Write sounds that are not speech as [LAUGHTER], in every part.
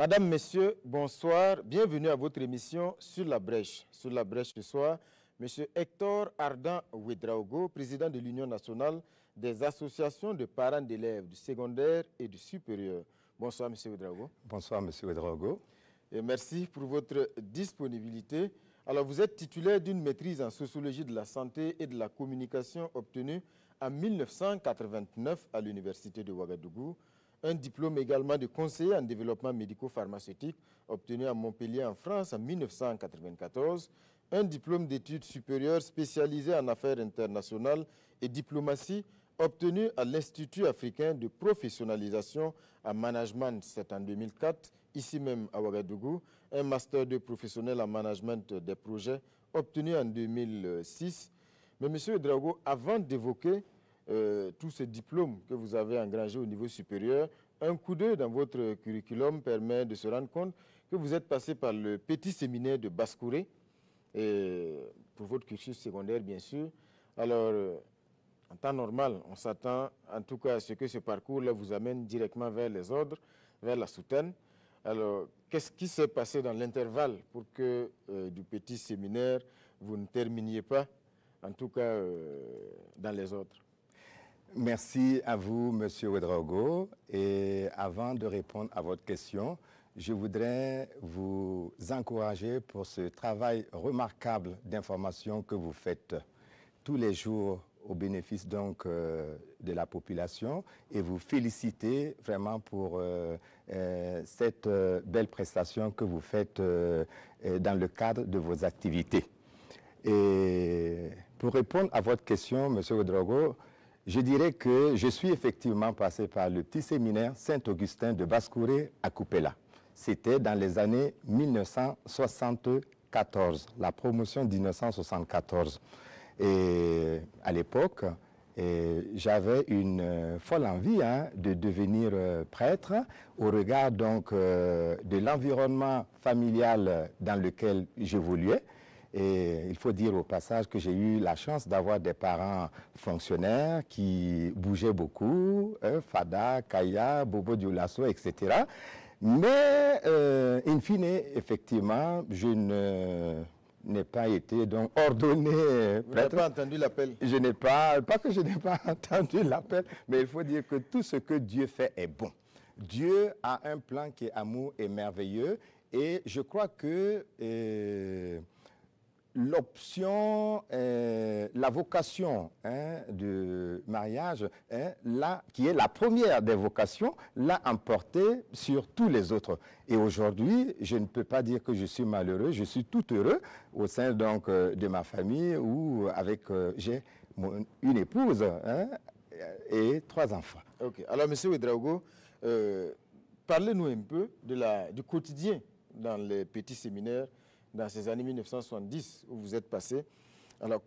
Madame, Messieurs, bonsoir. Bienvenue à votre émission Sur la brèche. Sur la brèche ce soir, Monsieur Hector Ardan Ouedraogo, président de l'Union nationale des associations de parents d'élèves du secondaire et du supérieur. Bonsoir, Monsieur Ouedraogo. Bonsoir, Monsieur Ouedraogo. Et merci pour votre disponibilité. Alors, vous êtes titulaire d'une maîtrise en sociologie de la santé et de la communication obtenue en 1989 à l'Université de Ouagadougou un diplôme également de conseiller en développement médico-pharmaceutique obtenu à Montpellier en France en 1994, un diplôme d'études supérieures spécialisé en affaires internationales et diplomatie obtenu à l'Institut africain de professionnalisation en management, c'est en 2004, ici même à Ouagadougou, un master de professionnel en management des projets obtenu en 2006. Mais Monsieur Drago, avant d'évoquer euh, tous ces diplômes que vous avez engrangés au niveau supérieur, un coup d'œil dans votre curriculum permet de se rendre compte que vous êtes passé par le petit séminaire de Basse-Courée, pour votre cursus secondaire, bien sûr. Alors, euh, en temps normal, on s'attend en tout cas à ce que ce parcours-là vous amène directement vers les ordres, vers la soutane. Alors, qu'est-ce qui s'est passé dans l'intervalle pour que euh, du petit séminaire, vous ne terminiez pas, en tout cas dans les ordres Merci à vous, Monsieur Ouedraogo. Et avant de répondre à votre question, je voudrais vous encourager pour ce travail remarquable d'information que vous faites tous les jours au bénéfice donc euh, de la population et vous féliciter vraiment pour euh, euh, cette belle prestation que vous faites dans le cadre de vos activités. Et pour répondre à votre question, Monsieur Wedrogo, je dirais que je suis effectivement passé par le petit séminaire Saint-Augustin de Bascouré à Coupéla. C'était dans les années 1974, la promotion 1974. Et à l'époque, j'avais une euh, folle envie hein, de devenir euh, prêtre au regard donc euh, de l'environnement familial dans lequel j'évoluais. Et il faut dire au passage que j'ai eu la chance d'avoir des parents fonctionnaires qui bougeaient beaucoup, hein, Fada, Kaya, Bobo Dioulasso, etc. Mais, euh, in fine, effectivement, je n'ai pas été donc ordonné Vous n'avez pas entendu l'appel Je n'ai pas, pas que je n'ai pas [LAUGHS] entendu l'appel, mais il faut dire que tout ce que Dieu fait est bon. Dieu a un plan qui est amour et merveilleux et je crois que... Euh, l'option, euh, la vocation hein, du mariage, hein, là, qui est la première des vocations, l'a emporté sur tous les autres. Et aujourd'hui, je ne peux pas dire que je suis malheureux, je suis tout heureux au sein donc euh, de ma famille où avec euh, j'ai une épouse hein, et trois enfants. Ok. Alors, Monsieur Ouedraogo, parlez-nous un peu de la, du quotidien dans les petits séminaires dans ces années 1970 où vous êtes passé. Alors,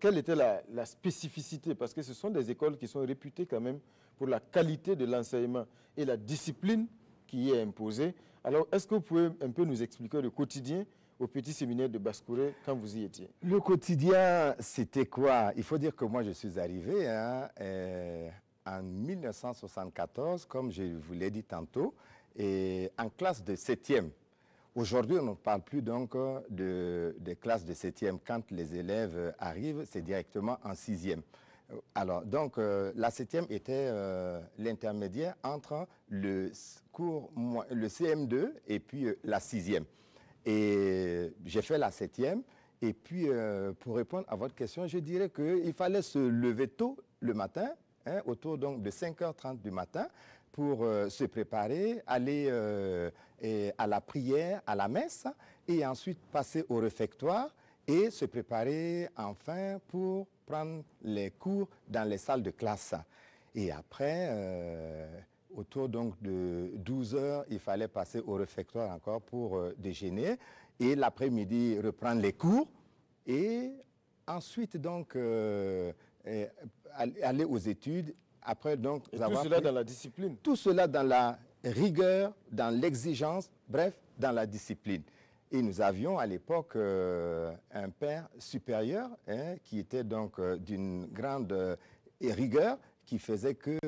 quelle était la, spécificité Parce que ce sont des écoles qui sont réputées quand même pour la qualité de l'enseignement et la discipline qui y est imposée. Alors, est-ce que vous pouvez un peu nous expliquer le quotidien au petit séminaire de basse quand vous y étiez Le quotidien, c'était quoi Il faut dire que moi, je suis arrivé hein, euh, en 1974, comme je vous l'ai dit tantôt, et en classe de 7e. Aujourd'hui, on ne parle plus donc euh, de, des classes de 7e. Quand les élèves euh, arrivent, c'est directement en 6e. Euh, alors, donc, la 7e était l'intermédiaire entre le, cours, le CM2 et puis la 6e. Et j'ai fait la 7e. Et puis, pour répondre à votre question, je dirais qu'il fallait se lever tôt le matin, hein, autour donc de 5h30 du matin, pour se préparer, aller à la prière, à la messe, et ensuite passer au réfectoire et se préparer enfin pour prendre les cours dans les salles de classe. Et après, euh, autour donc de 12 heures, il fallait passer au réfectoire encore pour euh, déjeuner et l'après-midi reprendre les cours et ensuite donc euh, aller aux études. Après donc tout cela dans la discipline. Tout cela dans la rigueur, dans l'exigence, bref, dans la discipline. Et nous avions à l'époque euh, un père supérieur hein, qui était donc euh, d'une grande euh, rigueur qui faisait que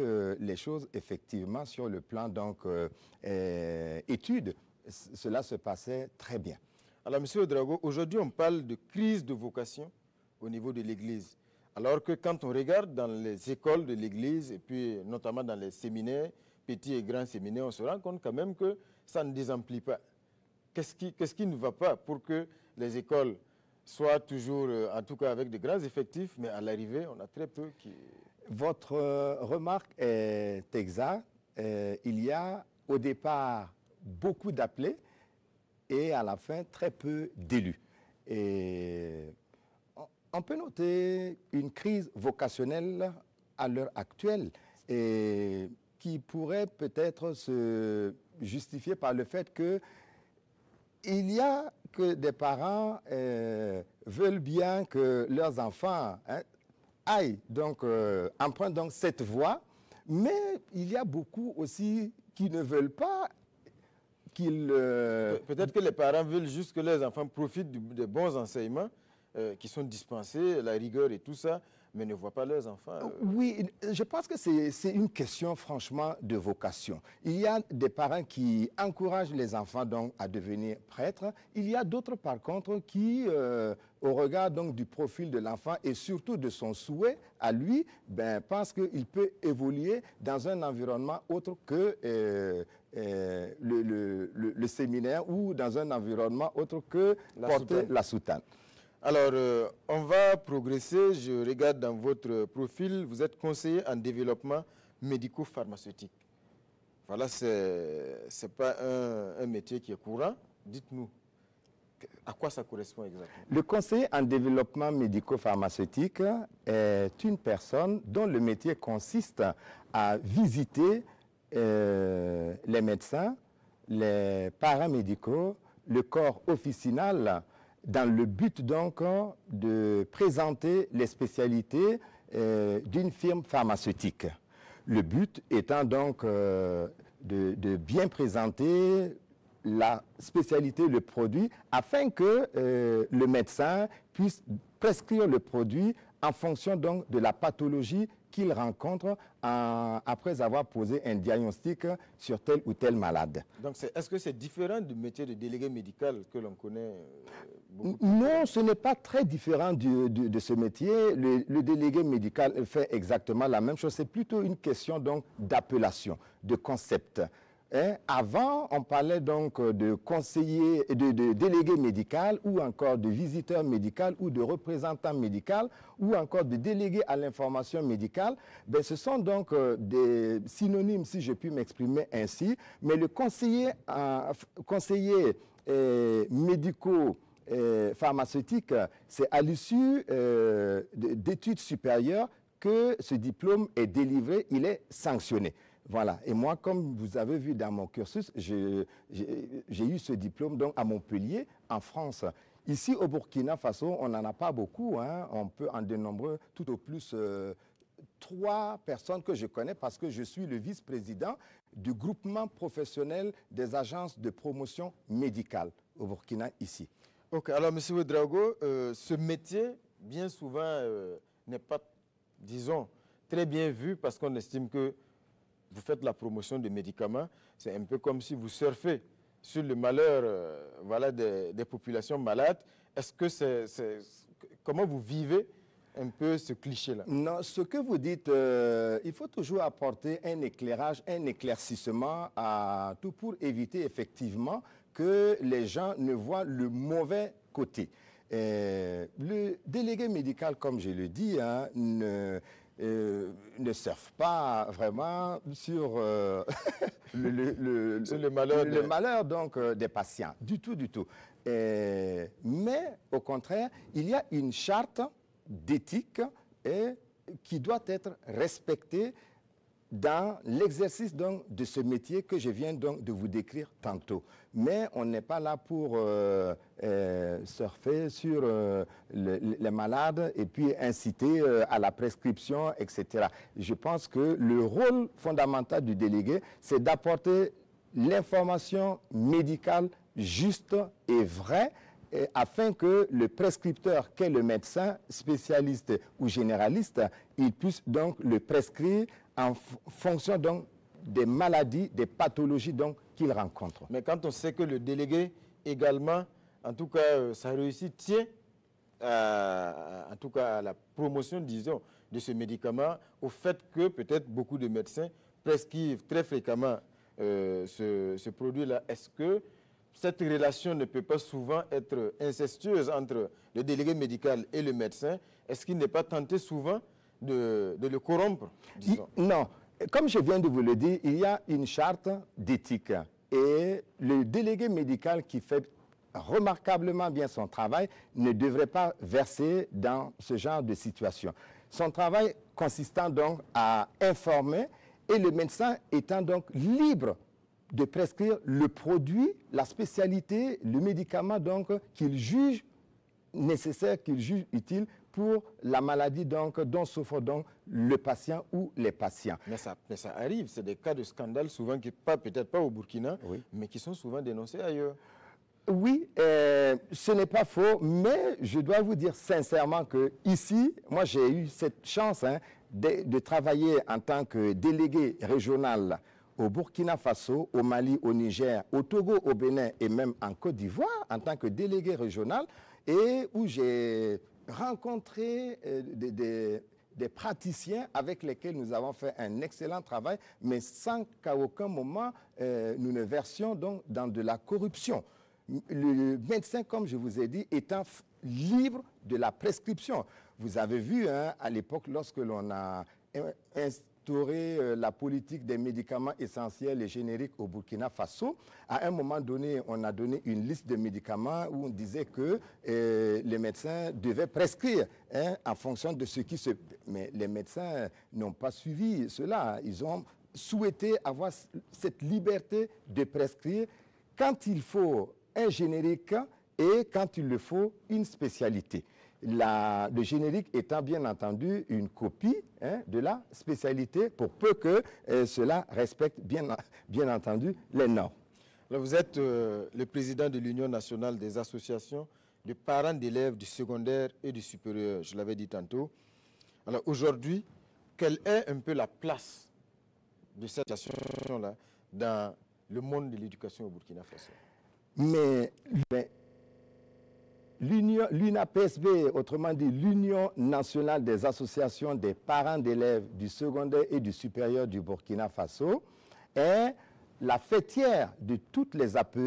les choses effectivement sur le plan donc études, cela se passait très bien. Alors Monsieur Drago, aujourd'hui on parle de crise de vocation au niveau de l'Église. Alors que quand on regarde dans les écoles de l'Église et puis notamment dans les séminaires, petits et grands séminaires, on se rend compte quand même que ça ne désemplit pas. Qu'est-ce qui, qui, ne va pas pour que les écoles soient toujours, euh, en tout cas avec de grands effectifs, mais à l'arrivée, on a très peu qui... Votre euh, remarque est exacte. Euh, il y a au départ beaucoup d'appelés et à la fin très peu d'élus. Et on peut noter une crise vocationnelle à l'heure actuelle. Et qui pourrait peut-être se justifier par le fait que il y a que des parents euh, veulent bien que leurs enfants hein, aillent, donc euh, empruntent donc cette voie, mais il y a beaucoup aussi qui ne veulent pas qu'ils... Euh, peut-être que les parents veulent juste que leurs enfants profitent des bons enseignements euh, qui sont dispensés, la rigueur et tout ça, mais ne voient pas leurs enfants. Euh. Oui, je pense que c'est une question franchement de vocation. Il y a des parents qui encouragent les enfants donc à devenir prêtres. Il y a d'autres par contre qui, euh, au regard donc du profil de l'enfant et surtout de son souhait à lui, ben, pensent qu'il peut évoluer dans un environnement autre que... Euh, le, séminaire ou dans un environnement autre que porter la soutane. Alors, euh, on va progresser. Je regarde dans votre profil, vous êtes conseiller en développement médico-pharmaceutique. Voilà, ce n'est pas un, métier qui est courant. Dites-nous, à quoi ça correspond exactement Le conseiller en développement médico-pharmaceutique est une personne dont le métier consiste à visiter euh, les médecins, les paramédicaux, le corps officinal dans le but donc euh, de présenter les spécialités euh, d'une firme pharmaceutique. Le but étant donc euh, de, bien présenter la spécialité, le produit, afin que le médecin puisse prescrire le produit en fonction donc de la pathologie qu'il rencontre après avoir posé un diagnostic sur tel ou tel malade. Donc, est-ce que c'est différent du métier de délégué médical que l'on connaît euh, Non, ce n'est pas très différent de ce métier. Le, délégué médical fait exactement la même chose. C'est plutôt une question d'appellation, de concept. Hein, avant, on parlait donc euh, de conseiller, de, de délégué médical ou encore de visiteur médical ou de représentant médical ou encore de délégué à l'information médicale. Ben, ce sont donc euh, des synonymes, si je puis m'exprimer ainsi. Mais le conseiller, euh, conseiller médico pharmaceutique, c'est à l'issue d'études supérieures que ce diplôme est délivré, il est sanctionné. Voilà. Et moi, comme vous avez vu dans mon cursus, j'ai eu ce diplôme donc à Montpellier, en France. Ici, au Burkina Faso, on n'en a pas beaucoup. Hein. On peut en dénombrer tout au plus euh, trois personnes que je connais parce que je suis le vice-président du groupement professionnel des agences de promotion médicale au Burkina, ici. Ok, alors Monsieur Ouedraogo, euh, ce métier, bien souvent, euh, n'est pas, disons, très bien vu parce qu'on estime que vous faites la promotion de médicaments, c'est un peu comme si vous surfez sur le malheur euh, voilà, des, populations malades. Est-ce que c'est... comment vous vivez un peu ce cliché-là Non, ce que vous dites, euh, il faut toujours apporter un éclairage, un éclaircissement à tout pour éviter effectivement que les gens ne voient le mauvais côté. Euh, le délégué médical, comme je le dis, hein, ne, euh, ne servent pas vraiment sur euh, [LAUGHS] le, malheur, donc, euh, des patients. Du tout, du tout. mais au contraire, il y a une charte d'éthique qui doit être respectée dans l'exercice donc de ce métier que je viens donc de vous décrire tantôt. Mais on n'est pas là pour euh, euh, surfer sur euh, les malades et puis inciter à la prescription, etc. Je pense que le rôle fondamental du délégué, c'est d'apporter l'information médicale juste et vraie afin que le prescripteur, qu'est le médecin spécialiste ou généraliste, il puisse donc le prescrire en fonction donc des maladies, des pathologies donc qu'il rencontre. Mais quand on sait que le délégué également, en tout cas, euh, sa réussite tient à, euh, en tout cas la promotion, disons, de ce médicament, au fait que peut-être beaucoup de médecins prescrivent très fréquemment euh, ce, ce produit-là. Est-ce que cette relation ne peut pas souvent être incestueuse entre le délégué médical et le médecin Est-ce qu'il n'est pas tenté souvent de, le corrompre Non. Comme je viens de vous le dire, il y a une charte d'éthique. Et le délégué médical qui fait remarquablement bien son travail ne devrait pas verser dans ce genre de situation. Son travail consistant donc à informer et le médecin étant donc libre de prescrire le produit, la spécialité, le médicament donc qu'il juge nécessaires qu'ils jugent utiles pour la maladie donc, dont souffre donc le patient ou les patients. Mais ça, arrive, c'est des cas de scandale souvent qui, pas peut-être pas au Burkina, mais qui sont souvent dénoncés ailleurs. Oui, euh, ce n'est pas faux, mais je dois vous dire sincèrement que ici, moi j'ai eu cette chance hein, de, de, travailler en tant que délégué régional au Burkina Faso, au Mali, au Niger, au Togo, au Bénin et même en Côte d'Ivoire en tant que délégué régional et où j'ai rencontré euh, des, praticiens avec lesquels nous avons fait un excellent travail, mais sans qu'à aucun moment euh, nous ne versions donc dans de la corruption. Le médecin, comme je vous ai dit, étant libre de la prescription. Vous avez vu hein, à l'époque, lorsque l'on a euh, la politique des médicaments essentiels et génériques au Burkina Faso, à un moment donné, on a donné une liste de médicaments où on disait que euh, les médecins devaient prescrire hein, en fonction de ce qui se... Mais les médecins n'ont pas suivi cela. Ils ont souhaité avoir cette liberté de prescrire quand il faut un générique et quand il le faut, une spécialité la, le générique étant bien entendu une copie hein, de la spécialité pour peu que euh, cela respecte bien, bien entendu les normes. vous êtes euh, le président de l'Union nationale des associations de parents d'élèves du secondaire et du supérieur, je l'avais dit tantôt. Alors aujourd'hui, quelle est un peu la place de cette association-là dans le monde de l'éducation au Burkina Faso mais, mais L'UNAPSB, autrement dit l'Union nationale des associations des parents d'élèves du secondaire et du supérieur du Burkina Faso, est la fêtière de toutes les APE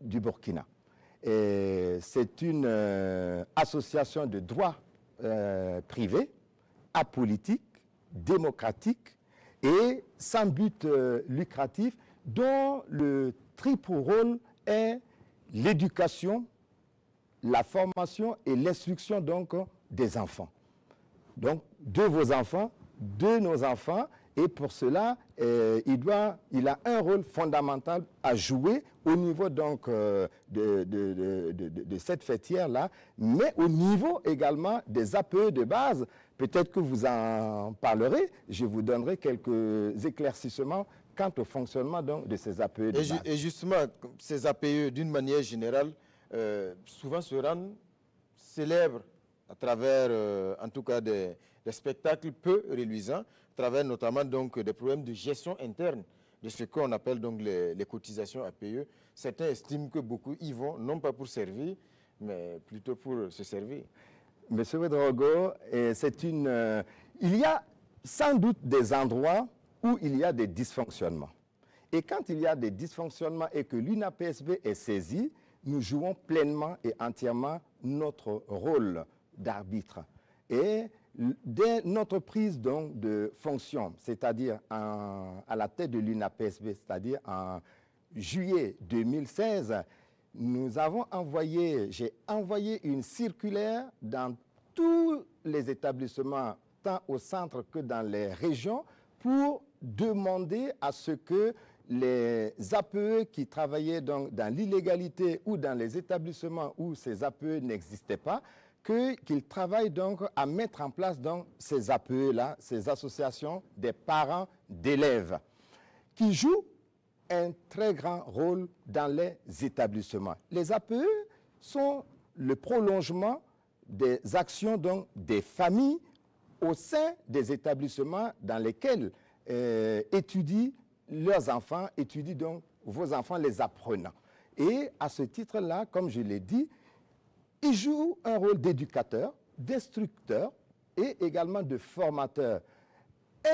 du Burkina. C'est une euh, association de droit euh, privé, apolitique, démocratique et sans but euh, lucratif, dont le triple rôle est l'éducation, la formation et l'instruction donc des enfants. Donc, de vos enfants, de nos enfants, et pour cela, euh, il, a un rôle fondamental à jouer au niveau donc euh, de, cette fêtière-là, mais au niveau également des APE de base. Peut-être que vous en parlerez, je vous donnerai quelques éclaircissements quant au fonctionnement donc, de ces APE de base. et justement, ces APE, d'une manière générale, euh, souvent se rendent célèbres à travers, euh, en tout cas, des, spectacles peu reluisants, à travers notamment donc des problèmes de gestion interne de ce qu'on appelle donc les, cotisations à payer. Certains estiment que beaucoup y vont, non pas pour servir, mais plutôt pour se servir. Monsieur Wedrogo, c'est une... Euh, il y a sans doute des endroits où il y a des dysfonctionnements. Et quand il y a des dysfonctionnements et que l'UNAPSB est saisie, nous jouons pleinement et entièrement notre rôle d'arbitre. Et dès notre prise donc de fonction, c'est-à-dire à la tête de l'UNAPSB, c'est-à-dire en juillet 2016, nous avons envoyé, j'ai envoyé une circulaire dans tous les établissements, tant au centre que dans les régions, pour demander à ce que les APE qui travaillaient dans l'illégalité ou dans les établissements où ces APE n'existaient pas, qu'ils travaillent donc à mettre en place donc ces APE-là, ces associations des parents d'élèves, qui jouent un très grand rôle dans les établissements. Les APE sont le prolongement des actions donc, des familles au sein des établissements dans lesquels euh, étudient leurs enfants étudient donc vos enfants, les apprenants. Et à ce titre-là, comme je l'ai dit, ils jouent un rôle d'éducateur, d'instructeur et également de formateur.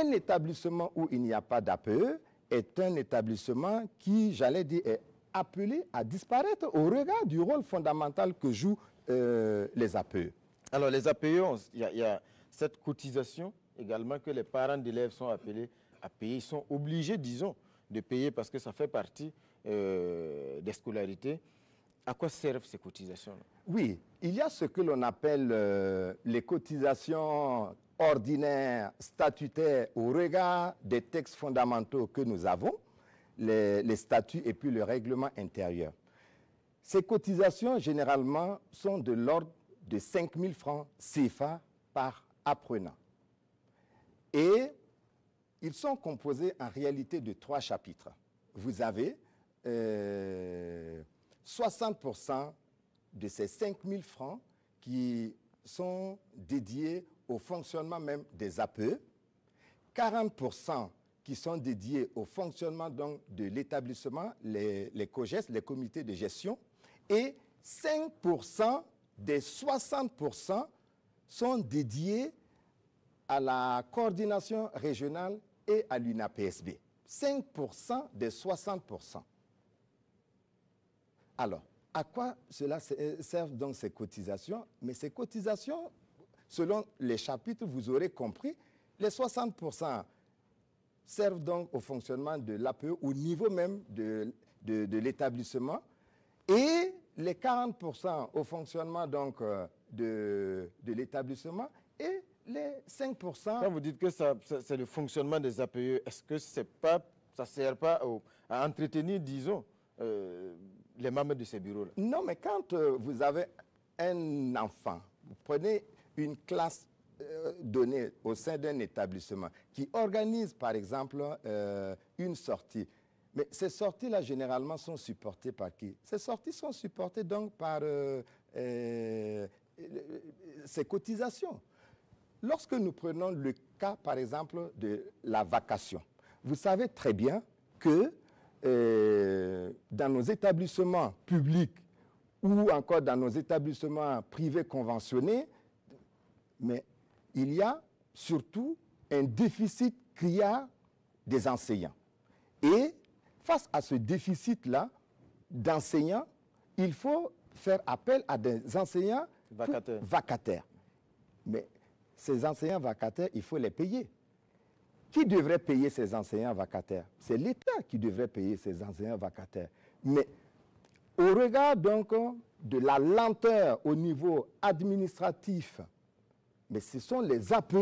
Un établissement où il n'y a pas d'APE est un établissement qui, j'allais dire, est appelé à disparaître au regard du rôle fondamental que jouent euh, les APE. Alors les APE, il y, y, a cette cotisation également que les parents d'élèves sont appelés à Ils sont obligés, disons, de payer parce que ça fait partie euh, des scolarités. À quoi servent ces cotisations -là Oui, il y a ce que l'on appelle euh, les cotisations ordinaires, statutaires, au regard des textes fondamentaux que nous avons, les, les statuts et puis le règlement intérieur. Ces cotisations, généralement, sont de l'ordre de 5 000 francs CFA par apprenant. Et ils sont composés en réalité de trois chapitres. Vous avez 60% euh, de ces 5 000 francs qui sont dédiés au fonctionnement même des APE, 40% qui sont dédiés au fonctionnement donc de l'établissement, les, co-gestes, les comités de gestion, et 5% des 60% sont dédiés à la coordination régionale et à l'UNAPSB. 5% des 60%. Alors, à quoi cela euh, servent donc ces cotisations Mais ces cotisations, selon les chapitres, vous aurez compris, les 60% servent donc au fonctionnement de l'APE au niveau même de, de, l'établissement et les 40% au fonctionnement donc euh, de, de l'établissement et les 5 Quand vous dites que c'est le fonctionnement des APE, est-ce que c'est pas, ça ne sert pas à entretenir, disons, euh, les membres de ces bureaux-là Non, mais quand euh, vous avez un enfant, vous prenez une classe euh, donnée au sein d'un établissement qui organise, par exemple, une sortie. Mais ces sorties-là, généralement, sont supportées par qui Ces sorties sont supportées donc par ces cotisations. Lorsque nous prenons le cas, par exemple, de la vacation, vous savez très bien que euh, dans nos établissements publics ou encore dans nos établissements privés conventionnés, mais il y a surtout un déficit criard des enseignants. Et face à ce déficit-là d'enseignants, il faut faire appel à des enseignants vacataires ces enseignants vacataires, il faut les payer. Qui devrait payer ces enseignants vacataires C'est l'État qui devrait payer ces enseignants vacataires. Mais au regard donc de la lenteur au niveau administratif, mais ce sont les APE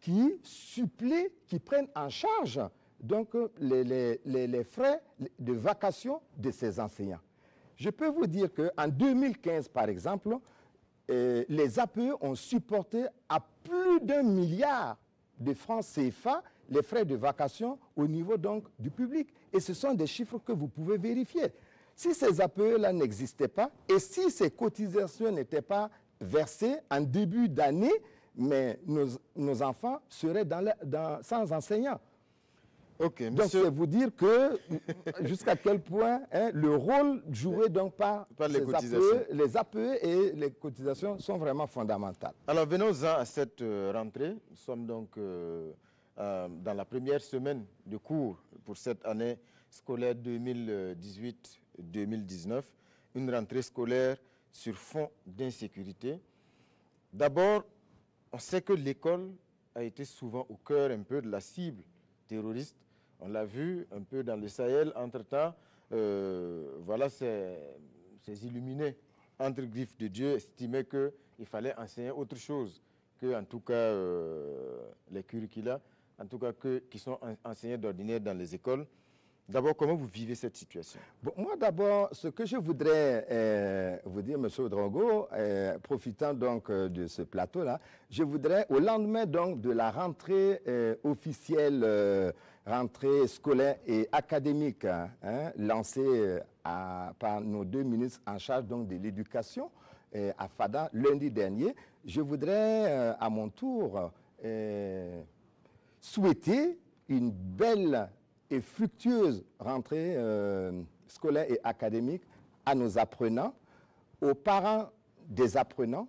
qui supplient, qui prennent en charge donc les, les frais de vacation de ces enseignants. Je peux vous dire qu'en 2015, par exemple, les APE ont supporté à plus d'un milliard de francs CFA les frais de vacation au niveau donc du public. Et ce sont des chiffres que vous pouvez vérifier. Si ces APE-là n'existaient pas et si ces cotisations n'étaient pas versées en début d'année, mais nos, enfants seraient sans enseignants donc, c'est vous dire que [LAUGHS] jusqu'à quel point hein, le rôle joué donc par, les, APE, les e et les cotisations sont vraiment fondamentales. Alors, venons-en à cette euh, rentrée. Nous sommes donc euh, euh, dans la première semaine de cours pour cette année scolaire 2018-2019, une rentrée scolaire sur fond d'insécurité. D'abord, on sait que l'école a été souvent au cœur un peu de la cible terroriste on l'a vu un peu dans le Sahel, entre-temps, euh, voilà, ces, illuminés, entre griffes de Dieu, estimaient qu'il fallait enseigner autre chose que, en tout cas, euh, les curricula, en tout cas, que, qui sont enseignés d'ordinaire dans les écoles. D'abord, comment vous vivez cette situation Moi, d'abord, ce que je voudrais euh, vous dire, M. Drogo, profitant donc de ce plateau-là, je voudrais, au lendemain donc de la rentrée officielle rentrée scolaire et académique hein, lancée euh, par nos deux ministres en charge donc, de l'éducation euh, à FADA lundi dernier, je voudrais euh, à mon tour souhaiter une belle et fructueuse rentrée scolaire et académique à nos apprenants, aux parents des apprenants,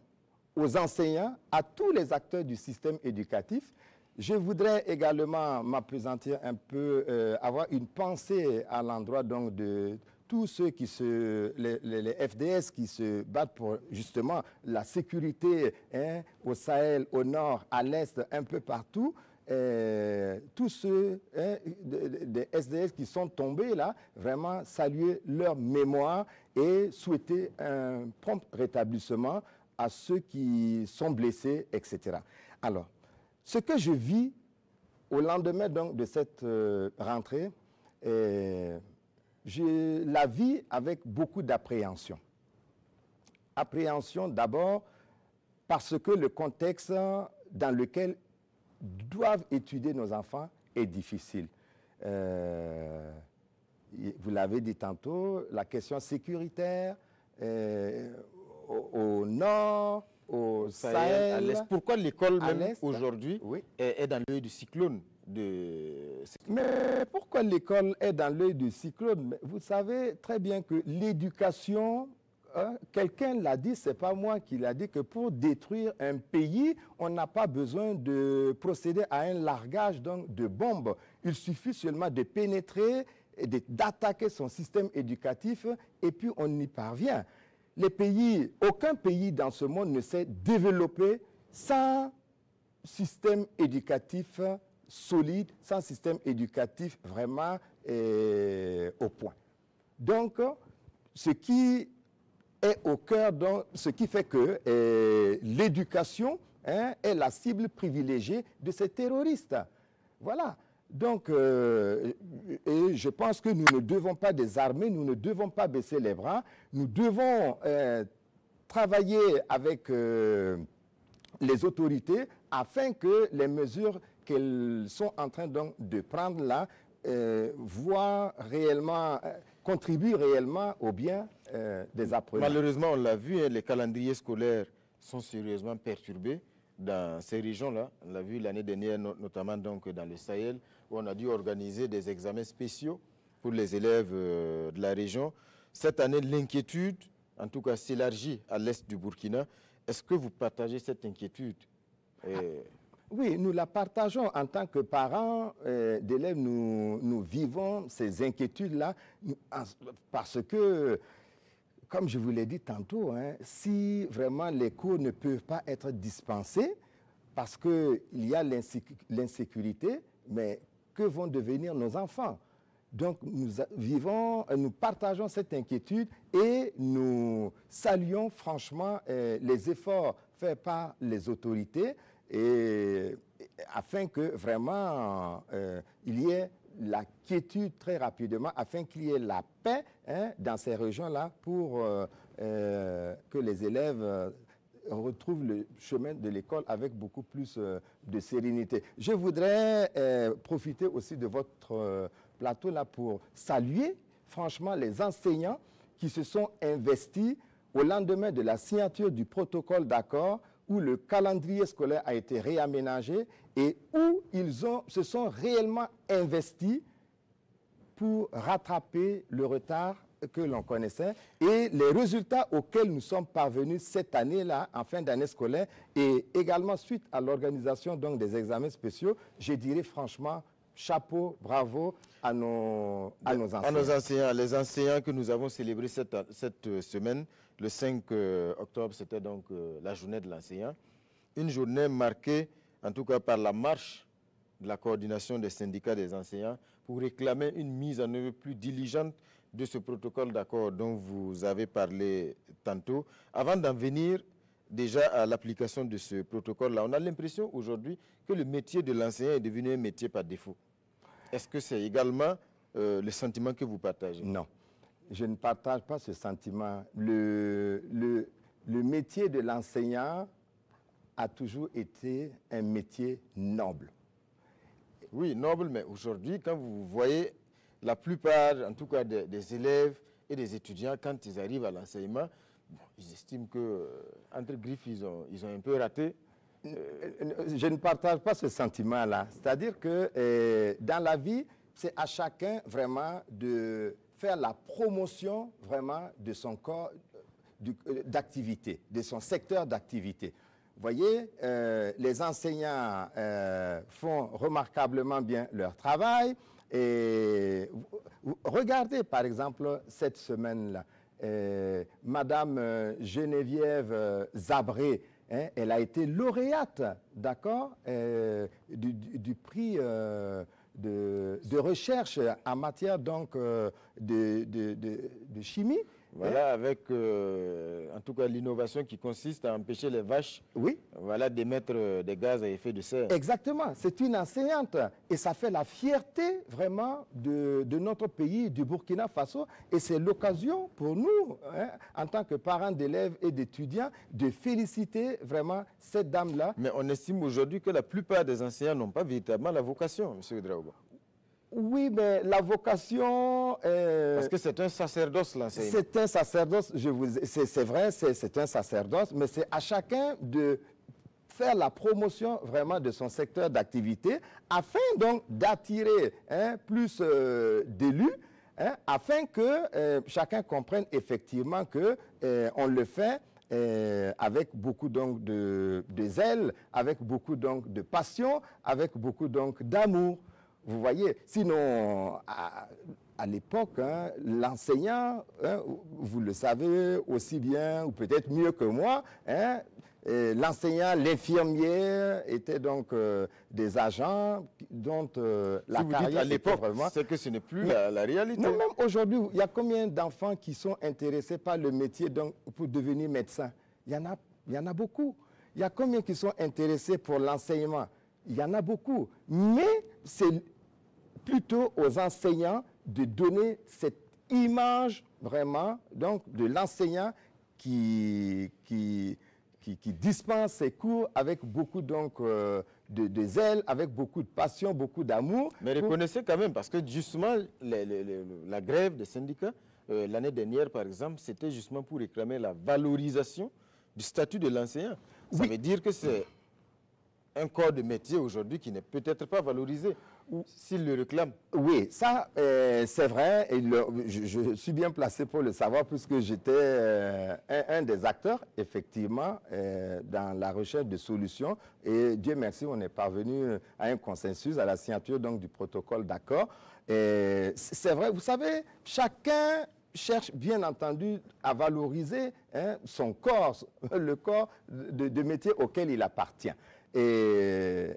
aux enseignants, à tous les acteurs du système éducatif je voudrais également m'apprésenter un peu, euh, avoir une pensée à l'endroit donc de tous ceux qui se, les, FDS qui se battent pour justement la sécurité hein, au Sahel, au nord, à l'est, un peu partout. tous ceux hein, des SDS qui sont tombés là, vraiment saluer leur mémoire et souhaiter un prompt rétablissement à ceux qui sont blessés, etc. Alors, ce que je vis au lendemain de cette euh, rentrée, euh, je la vis avec beaucoup d'appréhension. Appréhension d'abord parce que le contexte dans lequel doivent étudier nos enfants est difficile. Euh, vous l'avez dit tantôt, la question sécuritaire au, nord, pourquoi l'école aujourd'hui est, dans l'œil du cyclone de... Mais pourquoi l'école est dans l'œil du cyclone Vous savez très bien que l'éducation, hein, quelqu'un l'a dit, c'est pas moi qui l'a dit, que pour détruire un pays, on n'a pas besoin de procéder à un largage de bombes. Il suffit seulement de pénétrer d'attaquer son système éducatif et puis on y parvient les pays, aucun pays dans ce monde ne s'est développé sans système éducatif solide, sans système éducatif vraiment eh, au point. Donc, ce qui est au cœur, ce qui fait que eh, l'éducation hein, est la cible privilégiée de ces terroristes. Voilà. Donc, euh, et je pense que nous ne devons pas désarmer, nous ne devons pas baisser les bras, nous devons euh, travailler avec euh, les autorités afin que les mesures qu'elles sont en train donc de prendre là voient réellement, contribuent réellement au bien des apprenants. Malheureusement, on l'a vu, hein, les calendriers scolaires sont sérieusement perturbés dans ces régions-là. On l'a vu l'année dernière, notamment donc dans le Sahel, on a dû organiser des examens spéciaux pour les élèves euh, de la région. Cette année, l'inquiétude, en tout cas, s'élargit à l'est du Burkina. Est-ce que vous partagez cette inquiétude ah, Oui, nous la partageons en tant que parents euh, d'élèves. Nous, vivons ces inquiétudes-là parce que, comme je vous l'ai dit tantôt, hein, si vraiment les cours ne peuvent pas être dispensés parce qu'il y a l'insécurité, mais que vont devenir nos enfants donc nous vivons, euh, nous partageons cette inquiétude et nous saluons franchement euh, les efforts faits par les autorités et, afin que vraiment euh, il y ait la quiétude très rapidement, afin qu'il y ait la paix hein, dans ces régions-là pour que les élèves retrouve le chemin de l'école avec beaucoup plus euh, de sérénité. Je voudrais euh, profiter aussi de votre euh, plateau là pour saluer franchement les enseignants qui se sont investis au lendemain de la signature du protocole d'accord où le calendrier scolaire a été réaménagé et où ils se sont réellement investis pour rattraper le retard que l'on connaissait et les résultats auxquels nous sommes parvenus cette année-là, en fin d'année scolaire, et également suite à l'organisation donc des examens spéciaux, je dirais franchement, chapeau, bravo à nos, à nos enseignants. À nos enseignants, les enseignants que nous avons célébrés cette, cette euh, semaine, le 5 euh, octobre, c'était donc euh, la journée de l'enseignant. Une journée marquée, en tout cas par la marche de la coordination des syndicats des enseignants, pour réclamer une mise en œuvre plus diligente de ce protocole d'accord dont vous avez parlé tantôt. Avant d'en venir déjà à l'application de ce protocole-là, on a l'impression aujourd'hui que le métier de l'enseignant est devenu un métier par défaut. Est-ce que c'est également euh, le sentiment que vous partagez Non, je ne partage pas ce sentiment. Le, le, le métier de l'enseignant a toujours été un métier noble. Oui, noble, mais aujourd'hui, quand vous voyez la plupart, en tout cas, des, élèves et des étudiants, quand ils arrivent à l'enseignement, ils estiment que, euh, entre griffes, ils ont, un peu raté. Je ne partage pas ce sentiment-là. C'est-à-dire que euh, dans la vie, c'est à chacun vraiment de faire la promotion vraiment de son corps euh, d'activité, de son secteur d'activité. Vous voyez, les enseignants font remarquablement bien leur travail. Et regardez, par exemple, cette semaine-là, euh, Madame euh, Geneviève euh, Zabré, hein, elle a été lauréate, d'accord, du, prix de, recherche en matière donc de chimie. Voilà, avec euh, en tout cas l'innovation qui consiste à empêcher les vaches oui. voilà, d'émettre euh, des gaz à effet de serre. Exactement, c'est une enseignante et ça fait la fierté vraiment de, notre pays, du Burkina Faso et c'est l'occasion pour nous, hein, en tant que parents d'élèves et d'étudiants, de féliciter vraiment cette dame-là. Mais on estime aujourd'hui que la plupart des enseignants n'ont pas véritablement la vocation, M. Draouba. Oui, mais la vocation... Euh, Parce que c'est un sacerdoce, là. C'est un sacerdoce, je vous, c'est vrai, c'est un sacerdoce, mais c'est à chacun de faire la promotion vraiment de son secteur d'activité afin donc d'attirer hein, plus euh, d'élus, hein, afin que euh, chacun comprenne effectivement que on le fait avec beaucoup donc de, de, zèle, avec beaucoup donc de passion, avec beaucoup donc d'amour. Vous voyez, sinon, à, l'époque, hein, l'enseignant, hein, vous le savez aussi bien ou peut-être mieux que moi, hein, l'enseignant, l'infirmier étaient donc euh, des agents dont euh, la vous carrière à l'époque, c'est que ce n'est plus la, réalité. Non, même aujourd'hui, il y a combien d'enfants qui sont intéressés par le métier donc, pour devenir médecin Il y en a, il y en a beaucoup. Il y a combien qui sont intéressés pour l'enseignement il y en a beaucoup. Mais c'est plutôt aux enseignants de donner cette image vraiment donc, de l'enseignant qui, qui, qui, dispense ses cours avec beaucoup donc, euh, de, zèle, avec beaucoup de passion, beaucoup d'amour. Mais reconnaissez quand même, parce que justement, la grève des syndicats, euh, l'année dernière par exemple, c'était justement pour réclamer la valorisation du statut de l'enseignant. Ça veut dire que c'est un corps de métier aujourd'hui qui n'est peut-être pas valorisé ou s'il le réclame. Oui, ça, euh, c'est vrai. Et je, suis bien placé pour le savoir puisque j'étais euh, un, des acteurs, effectivement, euh, dans la recherche de solutions. Et Dieu merci, on est parvenu à un consensus, à la signature donc du protocole d'accord. C'est vrai, vous savez, chacun cherche bien entendu à valoriser hein, son corps, [LAUGHS] le corps de, de métier auquel il appartient. Et,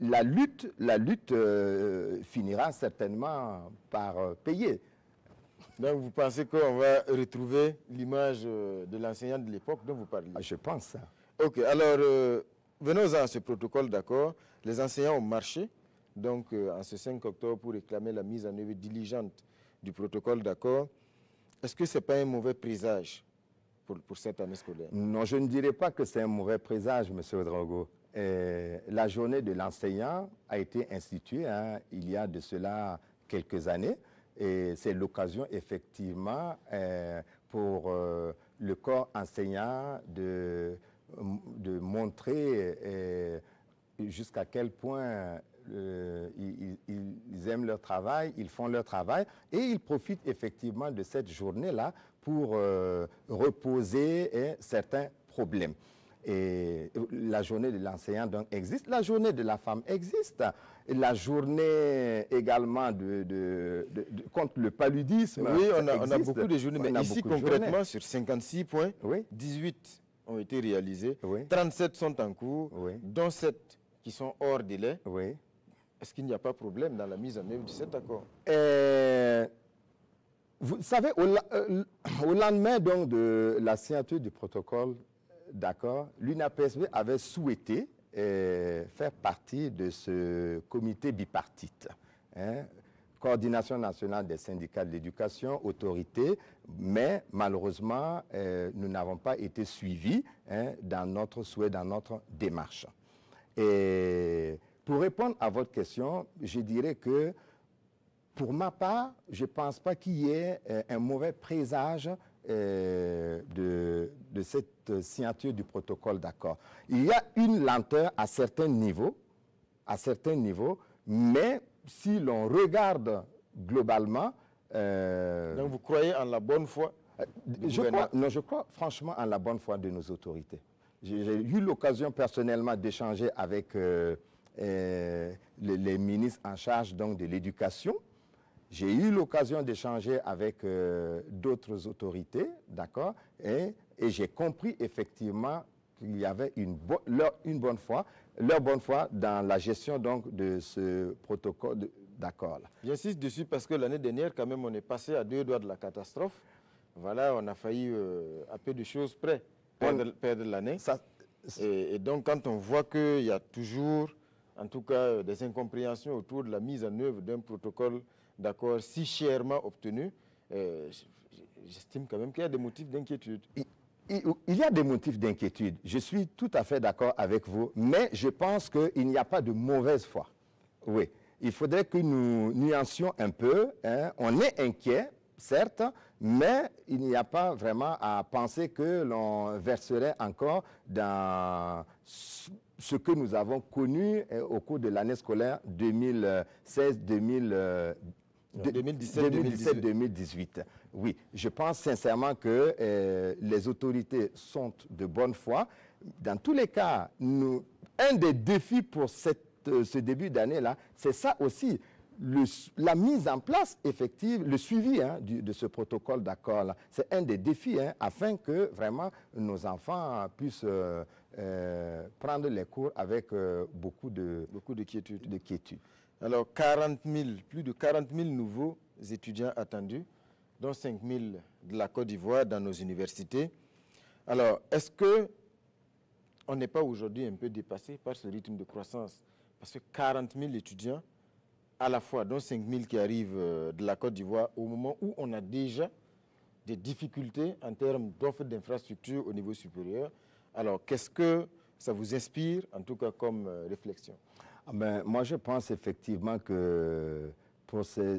la lutte, la lutte euh, finira certainement par euh, payer. Donc vous pensez qu'on va retrouver l'image euh, de l'enseignant de l'époque dont vous parliez ah, Je pense ça. Ok, alors venons-en à ce protocole d'accord. Les enseignants ont marché, donc en ce 5 octobre, pour réclamer la mise en œuvre diligente du protocole d'accord. Est-ce que ce n'est pas un mauvais présage pour, cette année scolaire Non, je ne dirais pas que c'est un mauvais présage, M. Drago. Euh, la journée de l'enseignant a été instituée hein, il y a de cela quelques années. Et c'est l'occasion, effectivement, euh, pour euh, le corps enseignant de, de montrer jusqu'à quel point ils, aiment leur travail, ils font leur travail et ils profitent effectivement de cette journée-là pour euh, reposer certains problèmes. Et la journée de l'enseignant donc existe, la journée de la femme existe, la journée également de, contre le paludisme. Oui, on a, a beaucoup de journées, mais ici concrètement sur 56 points, oui. 18 ont été réalisés, oui. 37 sont en cours, oui. dont 7 qui sont hors délai. Est-ce qu'il n'y a pas problème dans la mise en œuvre de cet accord euh, vous savez, euh, au, lendemain donc, de la signature du protocole d'accord, l'UNAPSB avait souhaité euh, faire partie de ce comité bipartite. Hein. coordination nationale des syndicats de l'éducation, autorité, mais malheureusement, euh, nous n'avons pas été suivis hein, dans notre souhait, dans notre démarche. Et pour répondre à votre question, je dirais que pour ma part, je ne pense pas qu'il y ait euh, un mauvais présage euh, de, cette signature du protocole d'accord. Il y a une lenteur à certains niveaux, à certains niveaux, mais si l'on regarde globalement... Euh, donc vous croyez en la bonne foi je crois, non, je crois franchement en la bonne foi de nos autorités. J'ai eu l'occasion personnellement d'échanger avec les, ministres en charge donc, de l'éducation j'ai eu l'occasion d'échanger avec euh, d'autres autorités, d'accord, et, et j'ai compris effectivement qu'il y avait une, une bonne foi, leur bonne foi dans la gestion donc de ce protocole d'accord. J'insiste dessus parce que l'année dernière, quand même, on est passé à deux doigts de la catastrophe. Voilà, on a failli euh, à peu de choses près perdre, l'année. et, donc, quand on voit qu'il y a toujours, en tout cas, euh, des incompréhensions autour de la mise en œuvre d'un protocole d'accord si chèrement obtenu, euh, j'estime quand même qu'il y a des motifs d'inquiétude. Il y a des motifs d'inquiétude. Je suis tout à fait d'accord avec vous, mais je pense qu'il n'y a pas de mauvaise foi. Oui, il faudrait que nous nuancions un peu. Hein. On est inquiet, certes, mais il n'y a pas vraiment à penser que l'on verserait encore dans ce que nous avons connu euh, au cours de l'année scolaire 2016-2017. 2017-2018. Oui, je pense sincèrement que euh, les autorités sont de bonne foi. Dans tous les cas, nous, un des défis pour cette, euh, ce début d'année-là, c'est ça aussi. Le, la mise en place effective, le suivi hein, de ce protocole d'accord, c'est un des défis hein, afin que vraiment nos enfants puissent euh, prendre les cours avec beaucoup de, beaucoup de De quiétude. Alors 40 plus de 40 000 nouveaux étudiants attendus, dont 5 000 de la Côte d'Ivoire dans nos universités. Alors, est-ce que on n'est pas aujourd'hui un peu dépassé par ce rythme de croissance Parce que 40 000 étudiants, à la fois, dont 5 000 qui arrivent euh, de la Côte d'Ivoire, au moment où on a déjà des difficultés en termes d'offres d'infrastructures au niveau supérieur. Alors, qu'est-ce que ça vous inspire, en tout cas comme euh, réflexion ah ben, moi, je pense effectivement que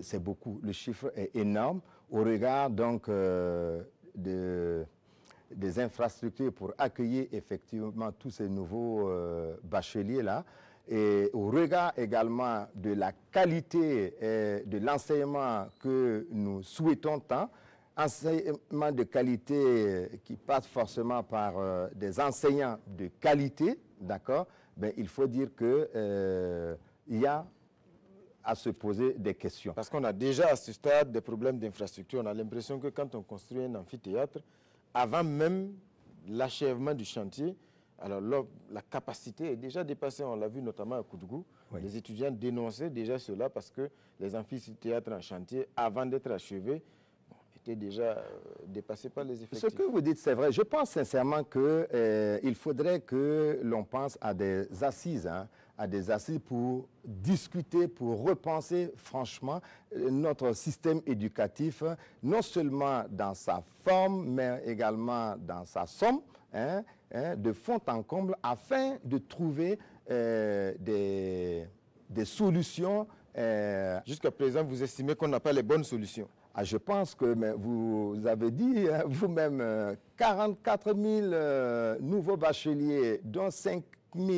c'est beaucoup. Le chiffre est énorme au regard donc euh, des infrastructures pour accueillir effectivement tous ces nouveaux euh, bacheliers-là et au regard également de la qualité de l'enseignement que nous souhaitons tant, enseignement de qualité qui passe forcément par euh, des enseignants de qualité, d'accord, il faut dire qu'il euh, y a à se poser des questions. Parce qu'on a déjà à ce stade des problèmes d'infrastructure. On a l'impression que quand on construit un amphithéâtre, avant même l'achèvement du chantier, alors la capacité est déjà dépassée. On l'a vu notamment à Koudougou. Les étudiants dénonçaient déjà cela parce que les amphithéâtres en chantier, avant d'être achevés, déjà euh, dépassé par les effectifs. Ce que vous dites, c'est vrai. Je pense sincèrement qu'il euh, faudrait que l'on pense à des assises, hein, à des assises pour discuter, pour repenser franchement euh, notre système éducatif, non seulement dans sa forme, mais également dans sa somme, hein, hein, de fond en comble, afin de trouver euh, des, solutions Jusqu'à présent, vous estimez qu'on n'a pas les bonnes solutions ah, je pense que vous avez dit hein, [LAUGHS] vous-même 44 euh, 000 euh, nouveaux bacheliers, dont 5 000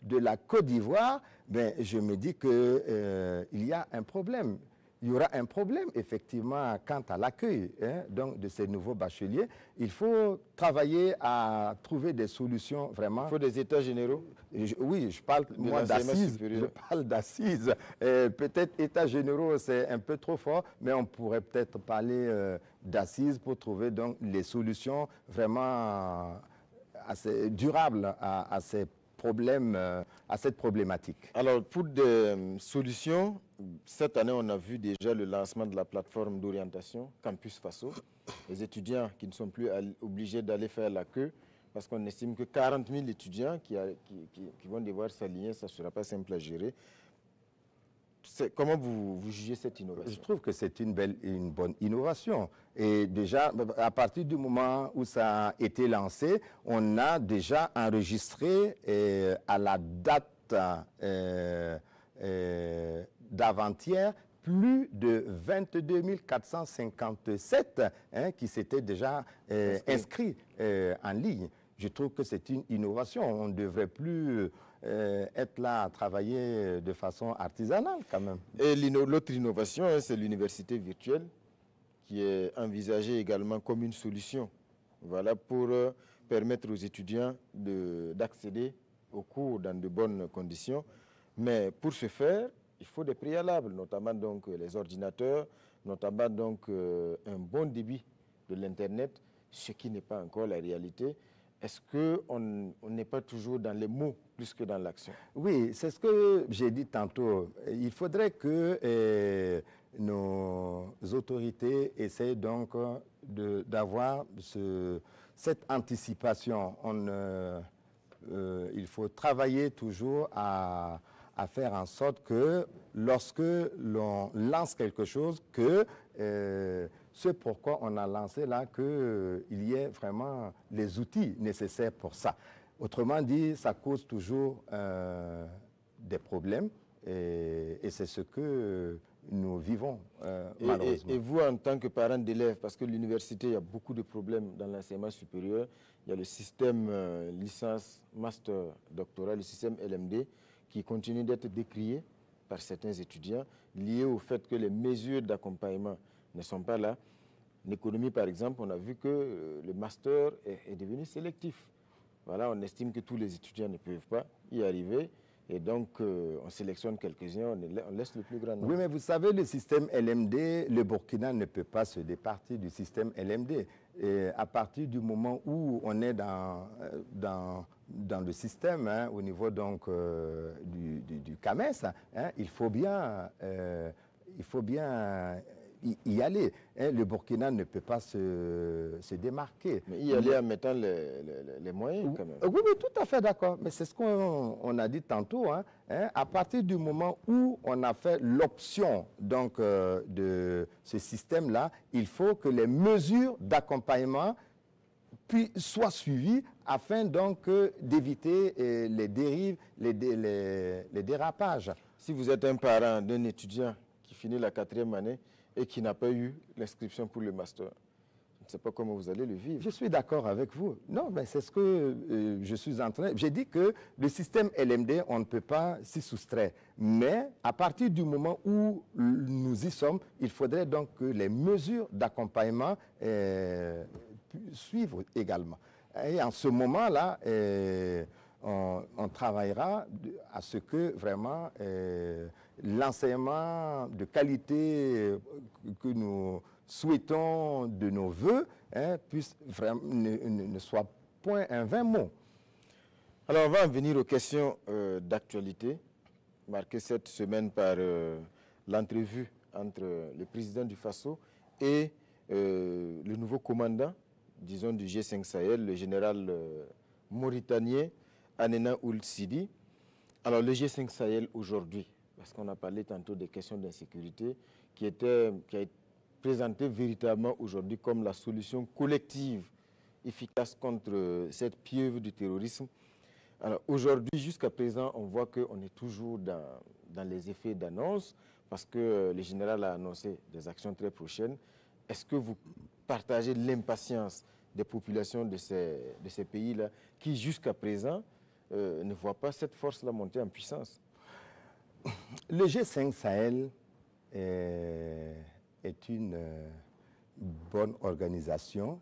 de la Côte d'Ivoire. Ben, je me dis qu'il euh, il y a un problème il y aura un problème, effectivement, quant à l'accueil hein, donc de ces nouveaux bacheliers. Il faut travailler à trouver des solutions vraiment. Il faut des états généraux Oui, je parle d'assises. Je parle d'assises. Peut-être états généraux, c'est un peu trop fort, mais on pourrait peut-être parler euh, d'assises pour trouver donc les solutions vraiment assez durables à, à ces problème, euh, à cette problématique Alors, pour des euh, solutions, cette année, on a vu déjà le lancement de la plateforme d'orientation Campus Faso. Les étudiants qui ne sont plus obligés d'aller faire la queue, parce qu'on estime que 40 000 étudiants qui, vont devoir s'aligner, ça ne sera pas simple à gérer. Comment vous, vous, jugez cette innovation Je trouve que c'est une, belle, une bonne innovation. Et déjà, à partir du moment où ça a été lancé, on a déjà enregistré euh, à la date euh, euh, d'avant-hier plus de 22 457 hein, qui s'étaient déjà inscrits en ligne. Je trouve que c'est une innovation. On ne devrait plus... être là à travailler de façon artisanale quand même. Et l'autre innovation, hein, c'est l'université virtuelle qui est envisagée également comme une solution voilà, pour euh, permettre aux étudiants d'accéder aux cours dans de bonnes conditions. Mais pour ce faire, il faut des préalables, notamment donc euh, les ordinateurs, notamment donc euh, un bon débit de l'Internet, ce qui n'est pas encore la réalité. Est-ce qu'on on n'est pas toujours dans les mots plus que dans l'action Oui, c'est ce que j'ai dit tantôt. Il faudrait que eh, nos autorités essaient donc d'avoir ce, cette anticipation. On, euh, euh, il faut travailler toujours à, à, faire en sorte que lorsque l'on lance quelque chose, que euh, ce pourquoi on a lancé là, qu'il euh, y ait vraiment les outils nécessaires pour ça. Autrement dit, ça cause toujours des problèmes et, et c'est ce que nous vivons, euh, et, malheureusement. Et, vous, en tant que parent d'élèves, parce que l'université, il y a beaucoup de problèmes dans l'enseignement supérieur. Il y a le système euh, licence, master, doctorat, le système LMD, qui continue d'être décrié par certains étudiants, lié au fait que les mesures d'accompagnement ne sont pas là. L'économie, par exemple, on a vu que euh, le master est, est devenu sélectif. Voilà, on estime que tous les étudiants ne peuvent pas y arriver. Et donc, euh, on sélectionne quelques-uns, on laisse le plus grand nombre. Oui, mais vous savez, le système LMD, le Burkina ne peut pas se départir du système LMD. Et à partir du moment où on est dans, euh, dans, dans le système, hein, au niveau donc euh, du, du, CAMES, hein, il faut bien... il faut bien y, aller. Hein. le Burkina ne peut pas se, démarquer. Mais y aller en mettant les, moyens, quand même. Oui, mais tout à fait d'accord. Mais c'est ce qu'on a dit tantôt. Hein, hein. à partir du moment où on a fait l'option donc euh, de ce système-là, il faut que les mesures d'accompagnement puis soit suivi afin donc euh, d'éviter euh, les dérives, les, dérapages. Si vous êtes un parent d'un étudiant qui finit la quatrième année et qui n'a pas eu l'inscription pour le master. Je ne sais pas comment vous allez le vivre. Je suis d'accord avec vous. Non, mais c'est ce que euh, je suis en train... J'ai dit que le système LMD, on ne peut pas s'y soustraire. Mais à partir du moment où nous y sommes, il faudrait donc que les mesures d'accompagnement euh, suivent également. Et en ce moment-là, euh, on, on, travaillera à ce que vraiment euh, l'enseignement de qualité euh, que nous souhaitons de nos voeux hein, ne, soit point un vain mot. Alors on va en venir aux questions euh, d'actualité marquées cette semaine par euh, l'entrevue entre le président du FASO et le nouveau commandant, disons, du G5 Sahel, le général mauritanien Anena Ould Sidi. Alors le G5 Sahel aujourd'hui, parce qu'on a parlé tantôt des questions d'insécurité, qui, a été présentée véritablement aujourd'hui comme la solution collective efficace contre cette pieuvre du terrorisme. Alors aujourd'hui, jusqu'à présent, on voit qu'on est toujours dans, les effets d'annonce parce que le général a annoncé des actions très prochaines. Est-ce que vous partagez l'impatience des populations de ces, pays-là qui, jusqu'à présent, euh, ne voient pas cette force-là monter en puissance le G5 Sahel euh, est, une euh, bonne organisation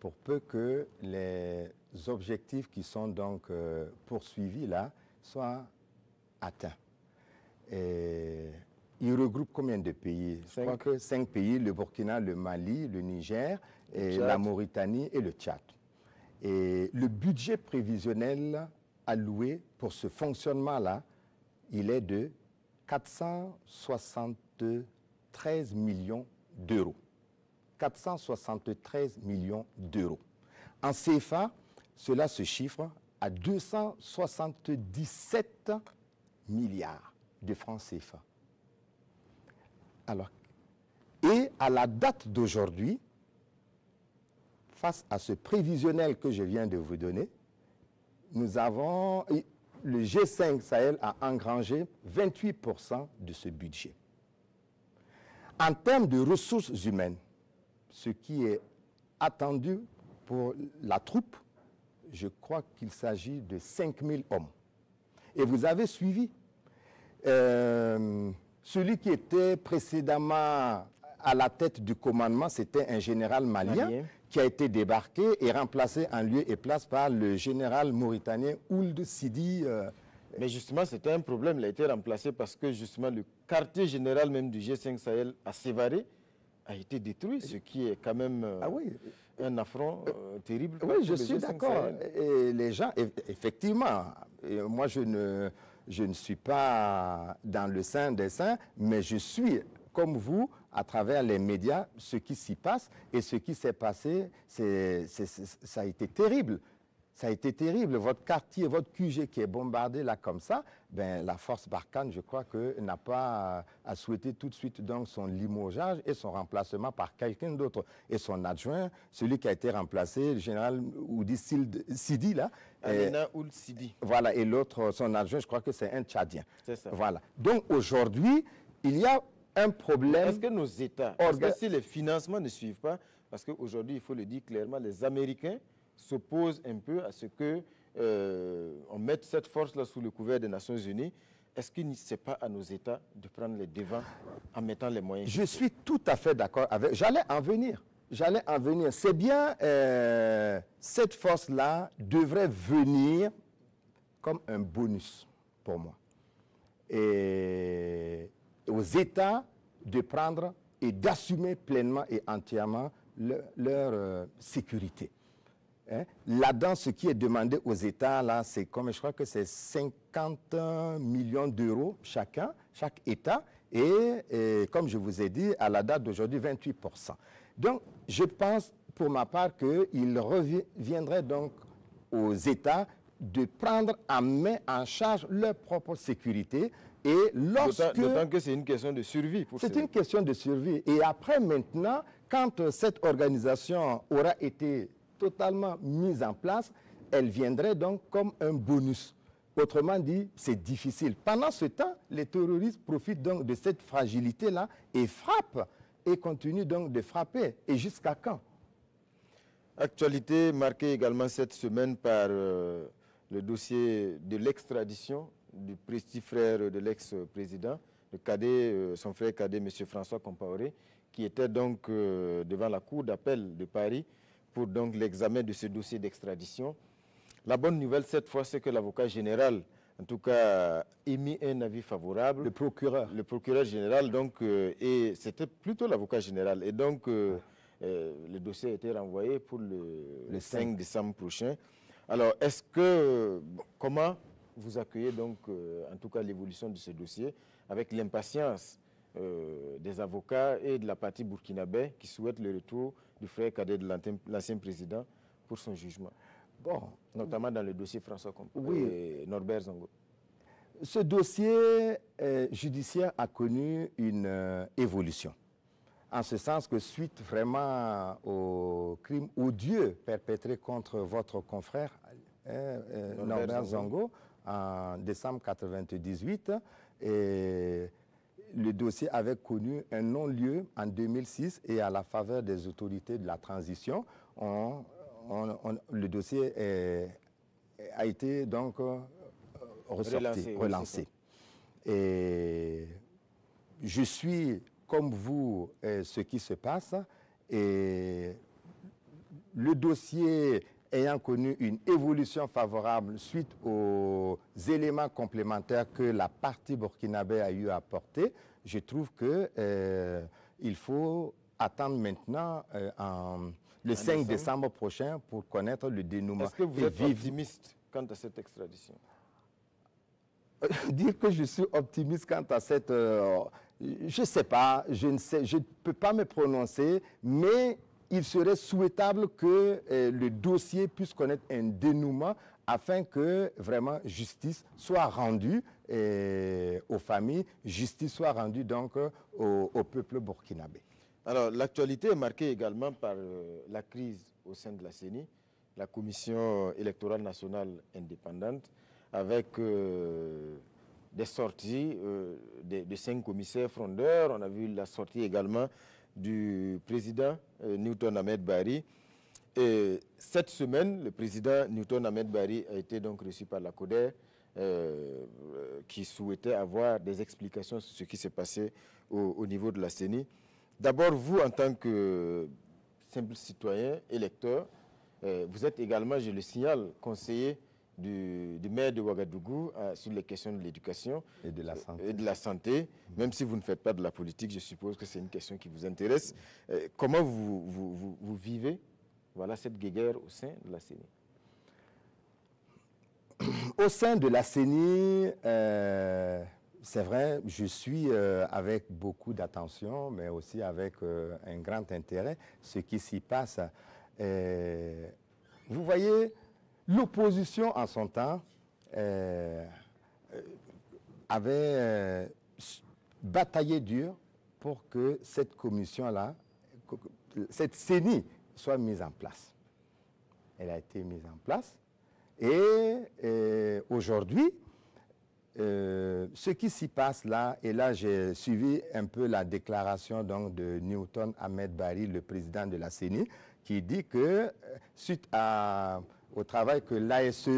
pour peu que les objectifs qui sont donc euh, poursuivis là soient atteints. il regroupe combien de pays cinq. pays, le Burkina, le Mali, le Niger, et la Mauritanie et le Tchad. Et le budget prévisionnel alloué pour ce fonctionnement-là il est de 473 millions d'euros. 473 millions d'euros. En CFA, cela se chiffre à 277 milliards de francs CFA. Alors, et à la date d'aujourd'hui, face à ce prévisionnel que je viens de vous donner, nous avons, le G5 Sahel a engrangé 28% de ce budget. En termes de ressources humaines, ce qui est attendu pour la troupe, je crois qu'il s'agit de 5000 hommes. Et vous avez suivi euh, celui qui était précédemment à la tête du commandement, c'était un général malien qui a été débarqué et remplacé en lieu et place par le général mauritanien Ould Sidi. Euh, mais justement, c'était un problème. Il a été remplacé parce que justement, le quartier général même du G5 Sahel a Sévaré a été détruit, ce qui est quand même euh, ah oui. un affront euh, terrible. Oui, je suis d'accord. Et les gens, effectivement, moi je ne, je ne suis pas dans le sein des saints, mais je suis, comme vous, à travers les médias ce qui s'y passe et ce qui s'est passé, ça a été terrible. Ça a été terrible. Votre quartier, votre QG qui est bombardé là comme ça, ben, la force Barkhane, je crois que n'a pas à, souhaiter tout de suite donc son limogeage et son remplacement par quelqu'un d'autre. Et son adjoint, celui qui a été remplacé, le général Oudi Sidi là. Alina Sidi. Voilà, et l'autre, son adjoint, je crois que c'est un Tchadien. C'est ça. Voilà. Donc aujourd'hui, il y a un problème. Est-ce que nos États, si les financements ne suivent pas, parce qu'aujourd'hui, il faut le dire clairement, les Américains s'opposent un peu à ce que euh, on mette cette force-là sous le couvert des Nations Unies. Est-ce qu'il ne sait pas à nos États de prendre les devants en mettant les moyens Je suis tout à fait d'accord avec. J'allais en venir. J'allais en venir. C'est bien, euh, cette force-là devrait venir comme un bonus pour moi. Et aux États de prendre et d'assumer pleinement et entièrement leur euh, sécurité. Hein? Là-dedans, ce qui est demandé aux États, là, c'est comme je crois que c'est 50 millions d'euros chacun, chaque État, et, et, comme je vous ai dit, à la date d'aujourd'hui, 28 Donc, je pense pour ma part qu'il reviendrait donc aux États de prendre en main, en charge leur propre sécurité. Et lorsque... D'autant que c'est une question de survie. C'est une question de survie. Et après, maintenant, quand euh, cette organisation aura été totalement mise en place, elle viendrait donc comme un bonus. Autrement dit, c'est difficile. Pendant ce temps, les terroristes profitent donc de cette fragilité-là et frappent et continuent donc de frapper. Et jusqu'à quand Actualité marquée également cette semaine par euh, le dossier de l'extradition du petit frère de l'ex-président, le cadet, euh, son frère cadet, M. François Compaoré, qui était donc euh, devant la Cour d'appel de Paris pour donc l'examen de ce dossier d'extradition. La bonne nouvelle cette fois, c'est que l'avocat général, en tout cas, émis un avis favorable. Le procureur. Le procureur général, donc, euh, et c'était plutôt l'avocat général. Et donc, le dossier a été renvoyé pour le 5 décembre prochain. Alors, est-ce que, comment vous accueillez donc, euh, en tout cas, l'évolution de ce dossier avec l'impatience euh, des avocats et de la partie burkinabé qui souhaitent le retour du frère cadet de l'ancien président pour son jugement Bon, notamment dans le dossier François Comte et euh, Norbert Zongo. Ce dossier judiciaire a connu une évolution en ce sens que suite vraiment au crime odieux perpétré contre votre confrère euh, euh, Norbert Zongo en décembre 1998, le dossier avait connu un non-lieu en 2006 et à la faveur des autorités de la transition, le dossier a été donc euh, ressorti, relancé. et je suis comme vous euh, ce qui se passe et le dossier ayant connu une évolution favorable suite aux éléments complémentaires que la partie burkinabé a eu à apporter, je trouve qu'il euh, faut attendre maintenant euh, en, le 5 décembre. prochain pour connaître le dénouement. Est-ce que vous êtes optimiste quant à cette extradition euh, Dire que je suis optimiste quant à cette je ne sais pas, je ne sais, je peux pas me prononcer, mais il serait souhaitable que euh, le dossier puisse connaître un dénouement afin que vraiment justice soit rendue euh, aux familles, justice soit rendue donc euh, au, au, peuple burkinabé. Alors l'actualité est marquée également par la crise au sein de la CENI, la Commission électorale nationale indépendante, avec des sorties euh, des, cinq commissaires frondeurs. On a vu la sortie également du président euh, Newton Ahmed Barry. Et cette semaine, le président Newton Ahmed Barry a été donc reçu par la CODER euh, qui souhaitait avoir des explications sur ce qui s'est passé au, au, niveau de la CENI. D'abord, vous, en tant que simple citoyen, électeur, vous êtes également, je le signale, conseiller du, maire de Ouagadougou euh, sur les questions de l'éducation et, et, de la santé. Mm. Même si vous ne faites pas de la politique, je suppose que c'est une question qui vous intéresse. Euh, comment vous, vivez voilà, cette guerre au sein de la CENI Au sein de la CENI, euh, c'est vrai, je suis avec beaucoup d'attention, mais aussi avec un grand intérêt ce qui s'y passe. vous voyez, L'opposition, en son temps, euh, euh, avait euh, bataillé dur pour que cette commission-là, cette CENI, soit mise en place. Elle a été mise en place. Et, aujourd'hui, ce qui s'y passe là, et là j'ai suivi un peu la déclaration donc, de Newton Ahmed Bari, le président de la CENI, qui dit que suite à au travail que l'ASE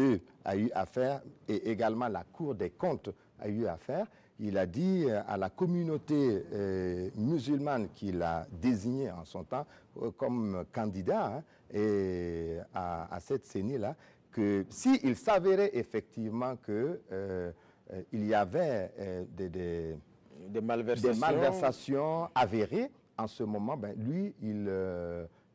a eu à faire et également la Cour des comptes a eu à faire. Il a dit euh, à la communauté euh, musulmane qu'il a désignée en son temps euh, comme candidat hein, à, cette CENI-là, que s'il il s'avérait effectivement qu'il y avait des, malversations. des, malversations. avérées, en ce moment, ben, lui, il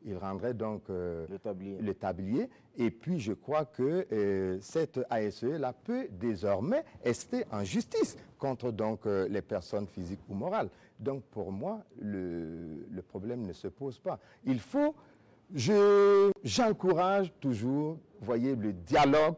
il rendrait donc euh, le, tablier. Et puis, je crois que euh, cette ASE-là peut désormais rester en justice contre donc euh, les personnes physiques ou morales. Donc, pour moi, le, problème ne se pose pas. Il faut, j'encourage toujours, voyez, le dialogue,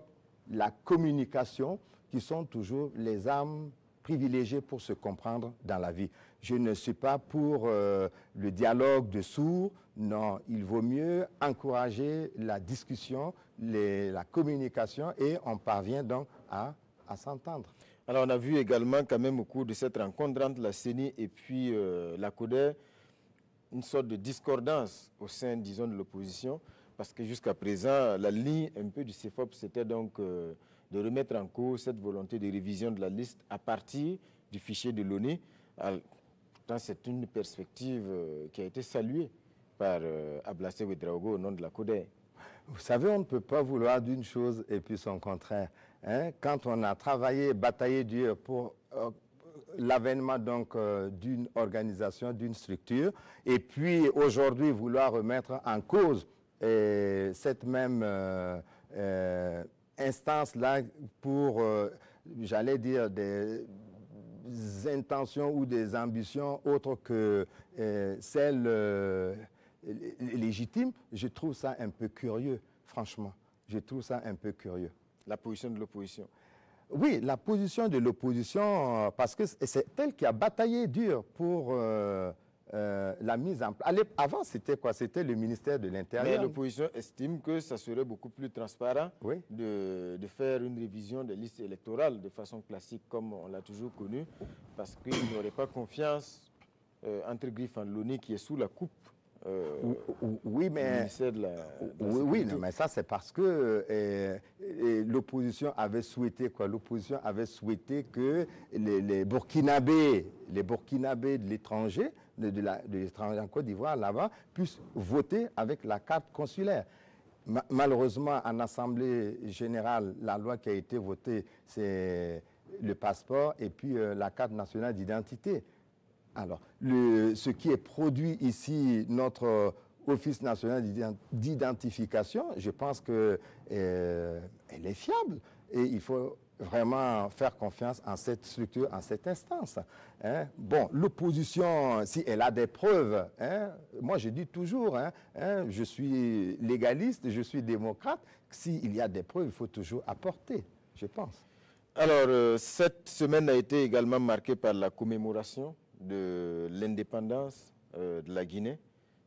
la communication, qui sont toujours les armes privilégiées pour se comprendre dans la vie. Je ne suis pas pour euh, le dialogue de sourds. Non, il vaut mieux encourager la discussion, la communication et on parvient donc à, s'entendre. Alors on a vu également quand même au cours de cette rencontre entre la CENI et puis euh, la CODE, une sorte de discordance au sein, disons, de l'opposition, parce que jusqu'à présent, la ligne un peu du CFOP c'était donc euh, de remettre en cause cette volonté de révision de la liste à partir du fichier de l'ONU, c'est une perspective euh, qui a été saluée par euh, Ablassé Ouedraogo au nom de la CODE. Vous savez, on ne peut pas vouloir d'une chose et puis son contraire. Hein. Quand on a travaillé, bataillé dur pour euh, l'avènement donc d'une organisation, d'une structure, et puis aujourd'hui vouloir remettre en cause cette même instance-là pour, j'allais dire, des intentions ou des ambitions autres que euh, celles euh, légitimes, je trouve ça un peu curieux, franchement. Je trouve ça un peu curieux. La position de l'opposition Oui, la position de l'opposition, euh, parce que c'est elle qui a bataillé dur pour euh, la mise en place. Avant, c'était quoi C'était le ministère de l'Intérieur. Mais l'opposition estime que ça serait beaucoup plus transparent de, faire une révision des listes électorales de façon classique, comme on l'a toujours connu, parce qu'ils n'auraient pas confiance euh, entre Griffin qui est sous la coupe euh, oui, mais, de la, oui, mais ça c'est parce que l'opposition avait souhaité quoi L'opposition avait souhaité que les Burkinabés, les Burkinabés de l'étranger de, l'étranger en Côte d'Ivoire là-bas puissent voter avec la carte consulaire. malheureusement, en Assemblée générale, la loi qui a été votée, c'est le passeport et puis euh, la carte nationale d'identité. Alors, le, ce qui est produit ici, notre euh, Office national d'identification, je pense qu'elle euh, est fiable. Et il faut vraiment faire confiance en cette structure, en cette instance. Hein. Bon, l'opposition, si elle a des preuves, hein, moi je dis toujours, hein, je suis légaliste, je suis démocrate, s'il y a des preuves, il faut toujours apporter, je pense. Alors, euh, cette semaine a été également marquée par la commémoration de l'indépendance euh, de la Guinée.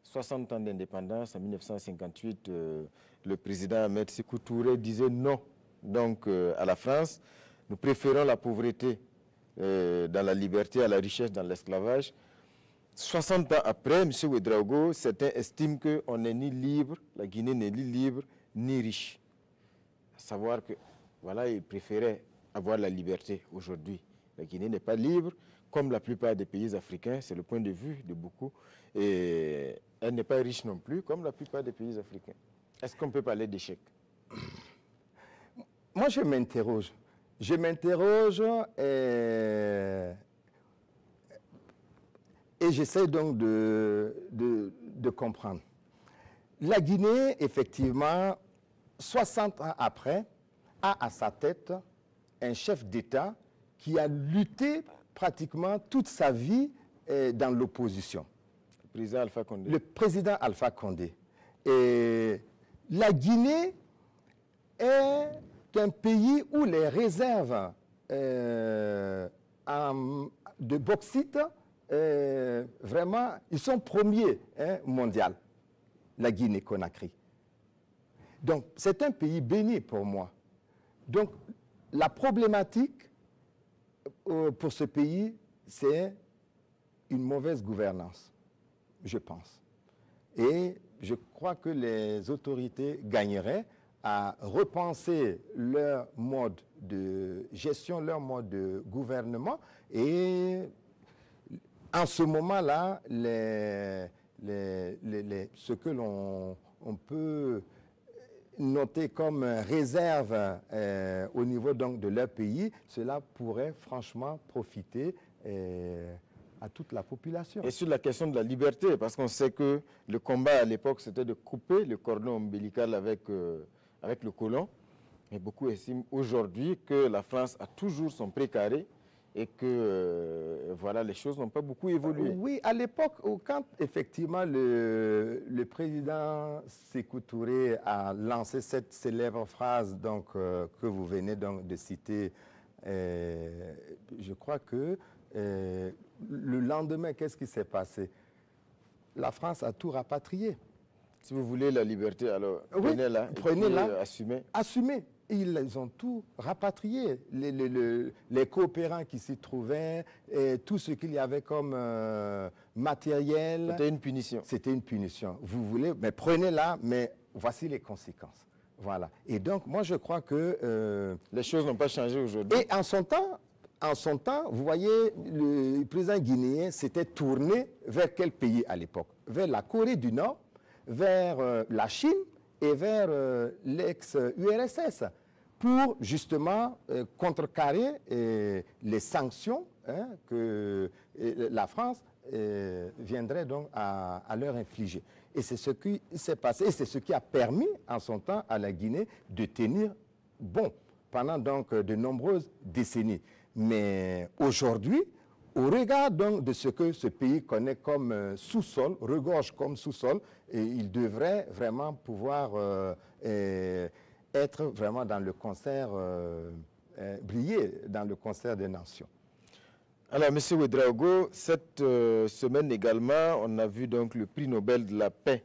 60 ans d'indépendance, en 1958, euh, le président Ahmed Touré disait non donc euh, à la France. Nous préférons la pauvreté euh, dans la liberté à la richesse dans l'esclavage. 60 ans après, M. Ouedraogo, certains estiment qu'on n'est ni libre, la Guinée n'est ni libre, ni riche. À savoir que, voilà, il préférait avoir la liberté aujourd'hui. La Guinée n'est pas libre, comme la plupart des pays africains, c'est le point de vue de beaucoup. Et elle n'est pas riche non plus, comme la plupart des pays africains. Est-ce qu'on peut parler d'échec moi, je m'interroge. Je m'interroge et, euh, et j'essaie donc de, de, comprendre. La Guinée, effectivement, 60 ans après, a à sa tête un chef d'État qui a lutté pratiquement toute sa vie euh, dans l'opposition. Le président Alpha Condé. Le président Alpha Condé. Et la Guinée est un pays où les réserves euh, de bauxite, euh, vraiment, ils sont premiers hein, mondial, la Guinée-Conakry. Donc, c'est un pays béni pour moi. Donc, la problématique euh, pour ce pays, c'est une mauvaise gouvernance, je pense. Et je crois que les autorités gagneraient à repenser leur mode de gestion, leur mode de gouvernement. Et en ce moment-là, les, les, ce que l'on on peut noter comme réserve euh, au niveau donc, de leur pays, cela pourrait franchement profiter euh, à toute la population. Et sur la question de la liberté, parce qu'on sait que le combat à l'époque, c'était de couper le cordon ombilical avec... Euh, avec le colon. Mais beaucoup estiment aujourd'hui que la France a toujours son précaré et que euh, voilà, les choses n'ont pas beaucoup évolué. Oui, à l'époque, quand effectivement le, président Sékou Touré a lancé cette célèbre phrase donc, euh, que vous venez donc de citer, euh, je crois que le lendemain, qu'est-ce qui s'est passé La France a tout rapatrié. Si vous voulez la liberté, alors prenez-la. prenez-la. Euh, assumez. ils ont tout rapatrié. Les, coopérants qui s'y trouvaient, et tout ce qu'il y avait comme euh, matériel. C'était une punition. C'était une punition. Vous voulez, mais prenez-la, mais voici les conséquences. Voilà. Et donc, moi, je crois que... Euh, les choses n'ont pas changé aujourd'hui. Et en son temps, en son temps, vous voyez, le président guinéen s'était tourné vers quel pays à l'époque Vers la Corée du Nord vers euh, la Chine et vers euh, l'ex-URSS pour justement euh, contrecarrer les sanctions hein, que la France viendrait donc à, à leur infliger. Et c'est ce qui s'est passé, et c'est ce qui a permis en son temps à la Guinée de tenir bon pendant donc de nombreuses décennies. Mais aujourd'hui, au regard donc de ce que ce pays connaît comme euh, sous-sol, regorge comme sous-sol, et il devrait vraiment pouvoir euh, être vraiment dans le concert, euh, briller dans le concert des nations. Alors, M. Ouedraogo, cette semaine également, on a vu donc le prix Nobel de la paix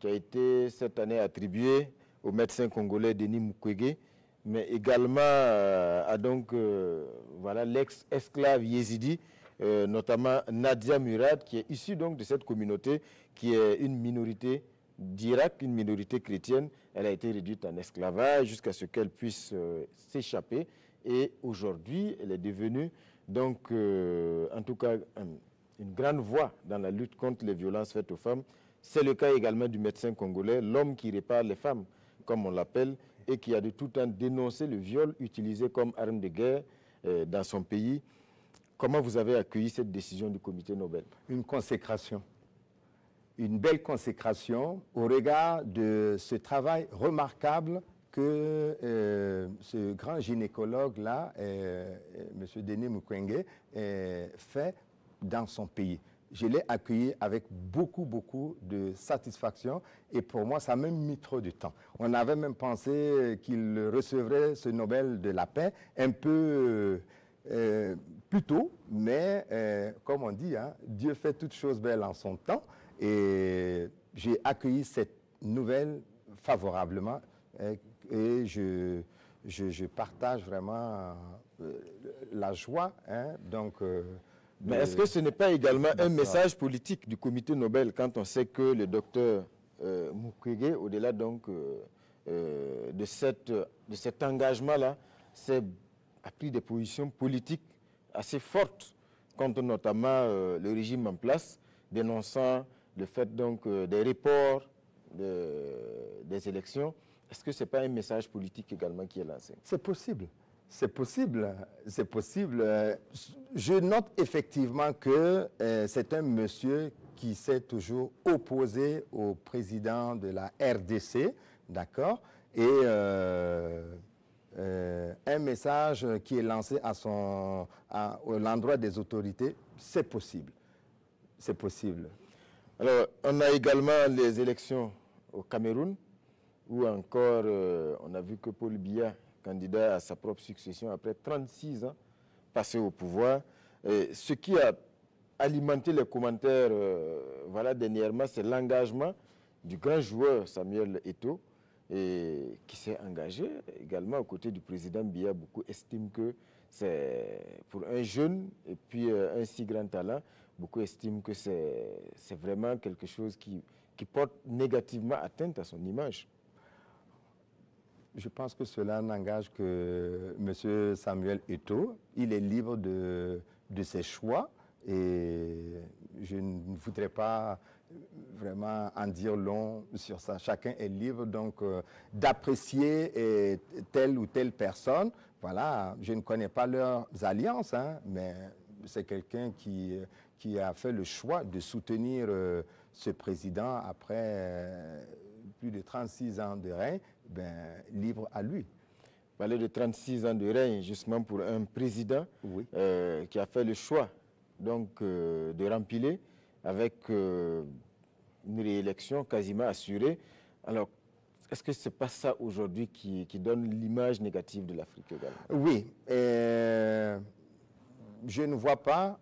qui a été cette année attribué au médecin congolais Denis Mukwege mais également euh, à donc euh, voilà l'ex-esclave yézidi, euh, notamment Nadia Murad, qui est issue donc de cette communauté, qui est une minorité d'Irak, une minorité chrétienne. Elle a été réduite en esclavage jusqu'à ce qu'elle puisse s'échapper. Et aujourd'hui, elle est devenue, donc, en tout cas, une grande voix dans la lutte contre les violences faites aux femmes. C'est le cas également du médecin congolais, l'homme qui répare les femmes, comme on l'appelle, et qui a de tout temps dénoncé le viol utilisé comme arme de guerre euh, dans son pays. Comment vous avez accueilli cette décision du comité Nobel Une consécration. Une belle consécration au regard de ce travail remarquable que euh, ce grand gynécologue-là, euh, M. Denis Mukwenge, fait dans son pays je l'ai accueilli avec beaucoup, beaucoup de satisfaction. Et pour moi, ça m'a mis trop de temps. On avait même pensé qu'il recevrait ce Nobel de la paix un peu euh, plus tôt. Mais euh, comme on dit, hein, Dieu fait toutes choses belles en son temps. Et j'ai accueilli cette nouvelle favorablement. Euh, et, je, je, partage vraiment la joie. Hein, donc... Mais est-ce que ce n'est pas également un message politique du comité Nobel quand on sait que le docteur euh, Mukwege, au-delà euh, euh, de, cet engagement-là, a pris des positions politiques assez fortes contre notamment le régime en place, dénonçant le fait donc des reports des élections. Est-ce que ce n'est pas un message politique également qui est lancé C'est possible. C'est possible, c'est possible. Je note effectivement que euh, c'est un monsieur qui s'est toujours opposé au président de la RDC, d'accord Et euh, euh, un message qui est lancé à, son, à l'endroit des autorités, c'est possible. C'est possible. Alors, on a également les élections au Cameroun, où encore, on a vu que Paul Biya candidat à sa propre succession après 36 ans passé au pouvoir, ce qui a alimenté les commentaires euh, voilà, dernièrement, c'est l'engagement du grand joueur Samuel Eto, et qui s'est engagé également aux côtés du président Biya. Beaucoup estiment que c'est pour un jeune et puis euh, un si grand talent, beaucoup estiment que c'est vraiment quelque chose qui porte négativement atteinte à son image. Je pense que cela n'engage que M. Samuel Eto. Il est libre de, de ses choix et je ne voudrais pas vraiment en dire long sur ça. Chacun est libre donc euh, d'apprécier telle ou telle personne. Voilà, je ne connais pas leurs alliances, hein, mais c'est quelqu'un qui, qui a fait le choix de soutenir euh, ce président après... Euh, plus de 36 ans de règne, ben, libre à lui. Parler de 36 ans de règne, justement pour un président euh, qui a fait le choix donc, euh, de rempiler avec euh, une réélection quasiment assurée. Alors, est-ce que ce n'est pas ça aujourd'hui qui, donne l'image négative de l'Afrique Oui. je ne vois pas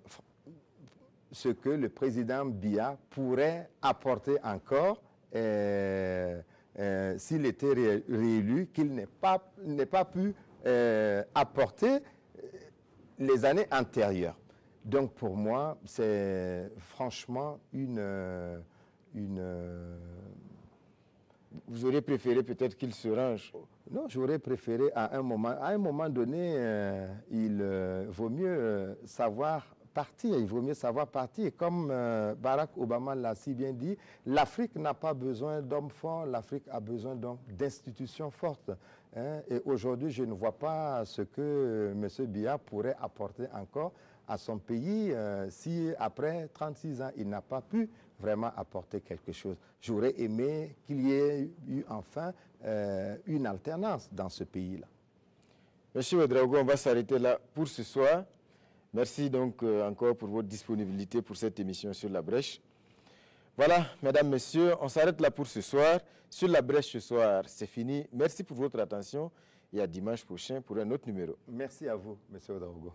ce que le président Bia pourrait apporter encore euh, euh, s'il était réélu, qu'il n'ait pas, pas pu euh, apporter les années antérieures. Donc pour moi, c'est franchement une... une vous auriez préféré peut-être qu'il se range. Non, j'aurais préféré à un moment, à un moment donné, il vaut mieux savoir partir. Il vaut mieux savoir partir. Comme euh, Barack Obama l'a si bien dit, l'Afrique n'a pas besoin d'hommes forts, l'Afrique a besoin donc d'institutions fortes. Hein. Et aujourd'hui, je ne vois pas ce que euh, M. Biya pourrait apporter encore à son pays euh, si après 36 ans, il n'a pas pu vraiment apporter quelque chose. J'aurais aimé qu'il y ait eu enfin une alternance dans ce pays-là. Monsieur Ouedraogo, on va s'arrêter là pour ce soir. Merci donc euh, encore pour votre disponibilité pour cette émission sur la brèche. Voilà, mesdames, messieurs, on s'arrête là pour ce soir. Sur la brèche ce soir, c'est fini. Merci pour votre attention et à dimanche prochain pour un autre numéro. Merci à vous, monsieur Odaogo.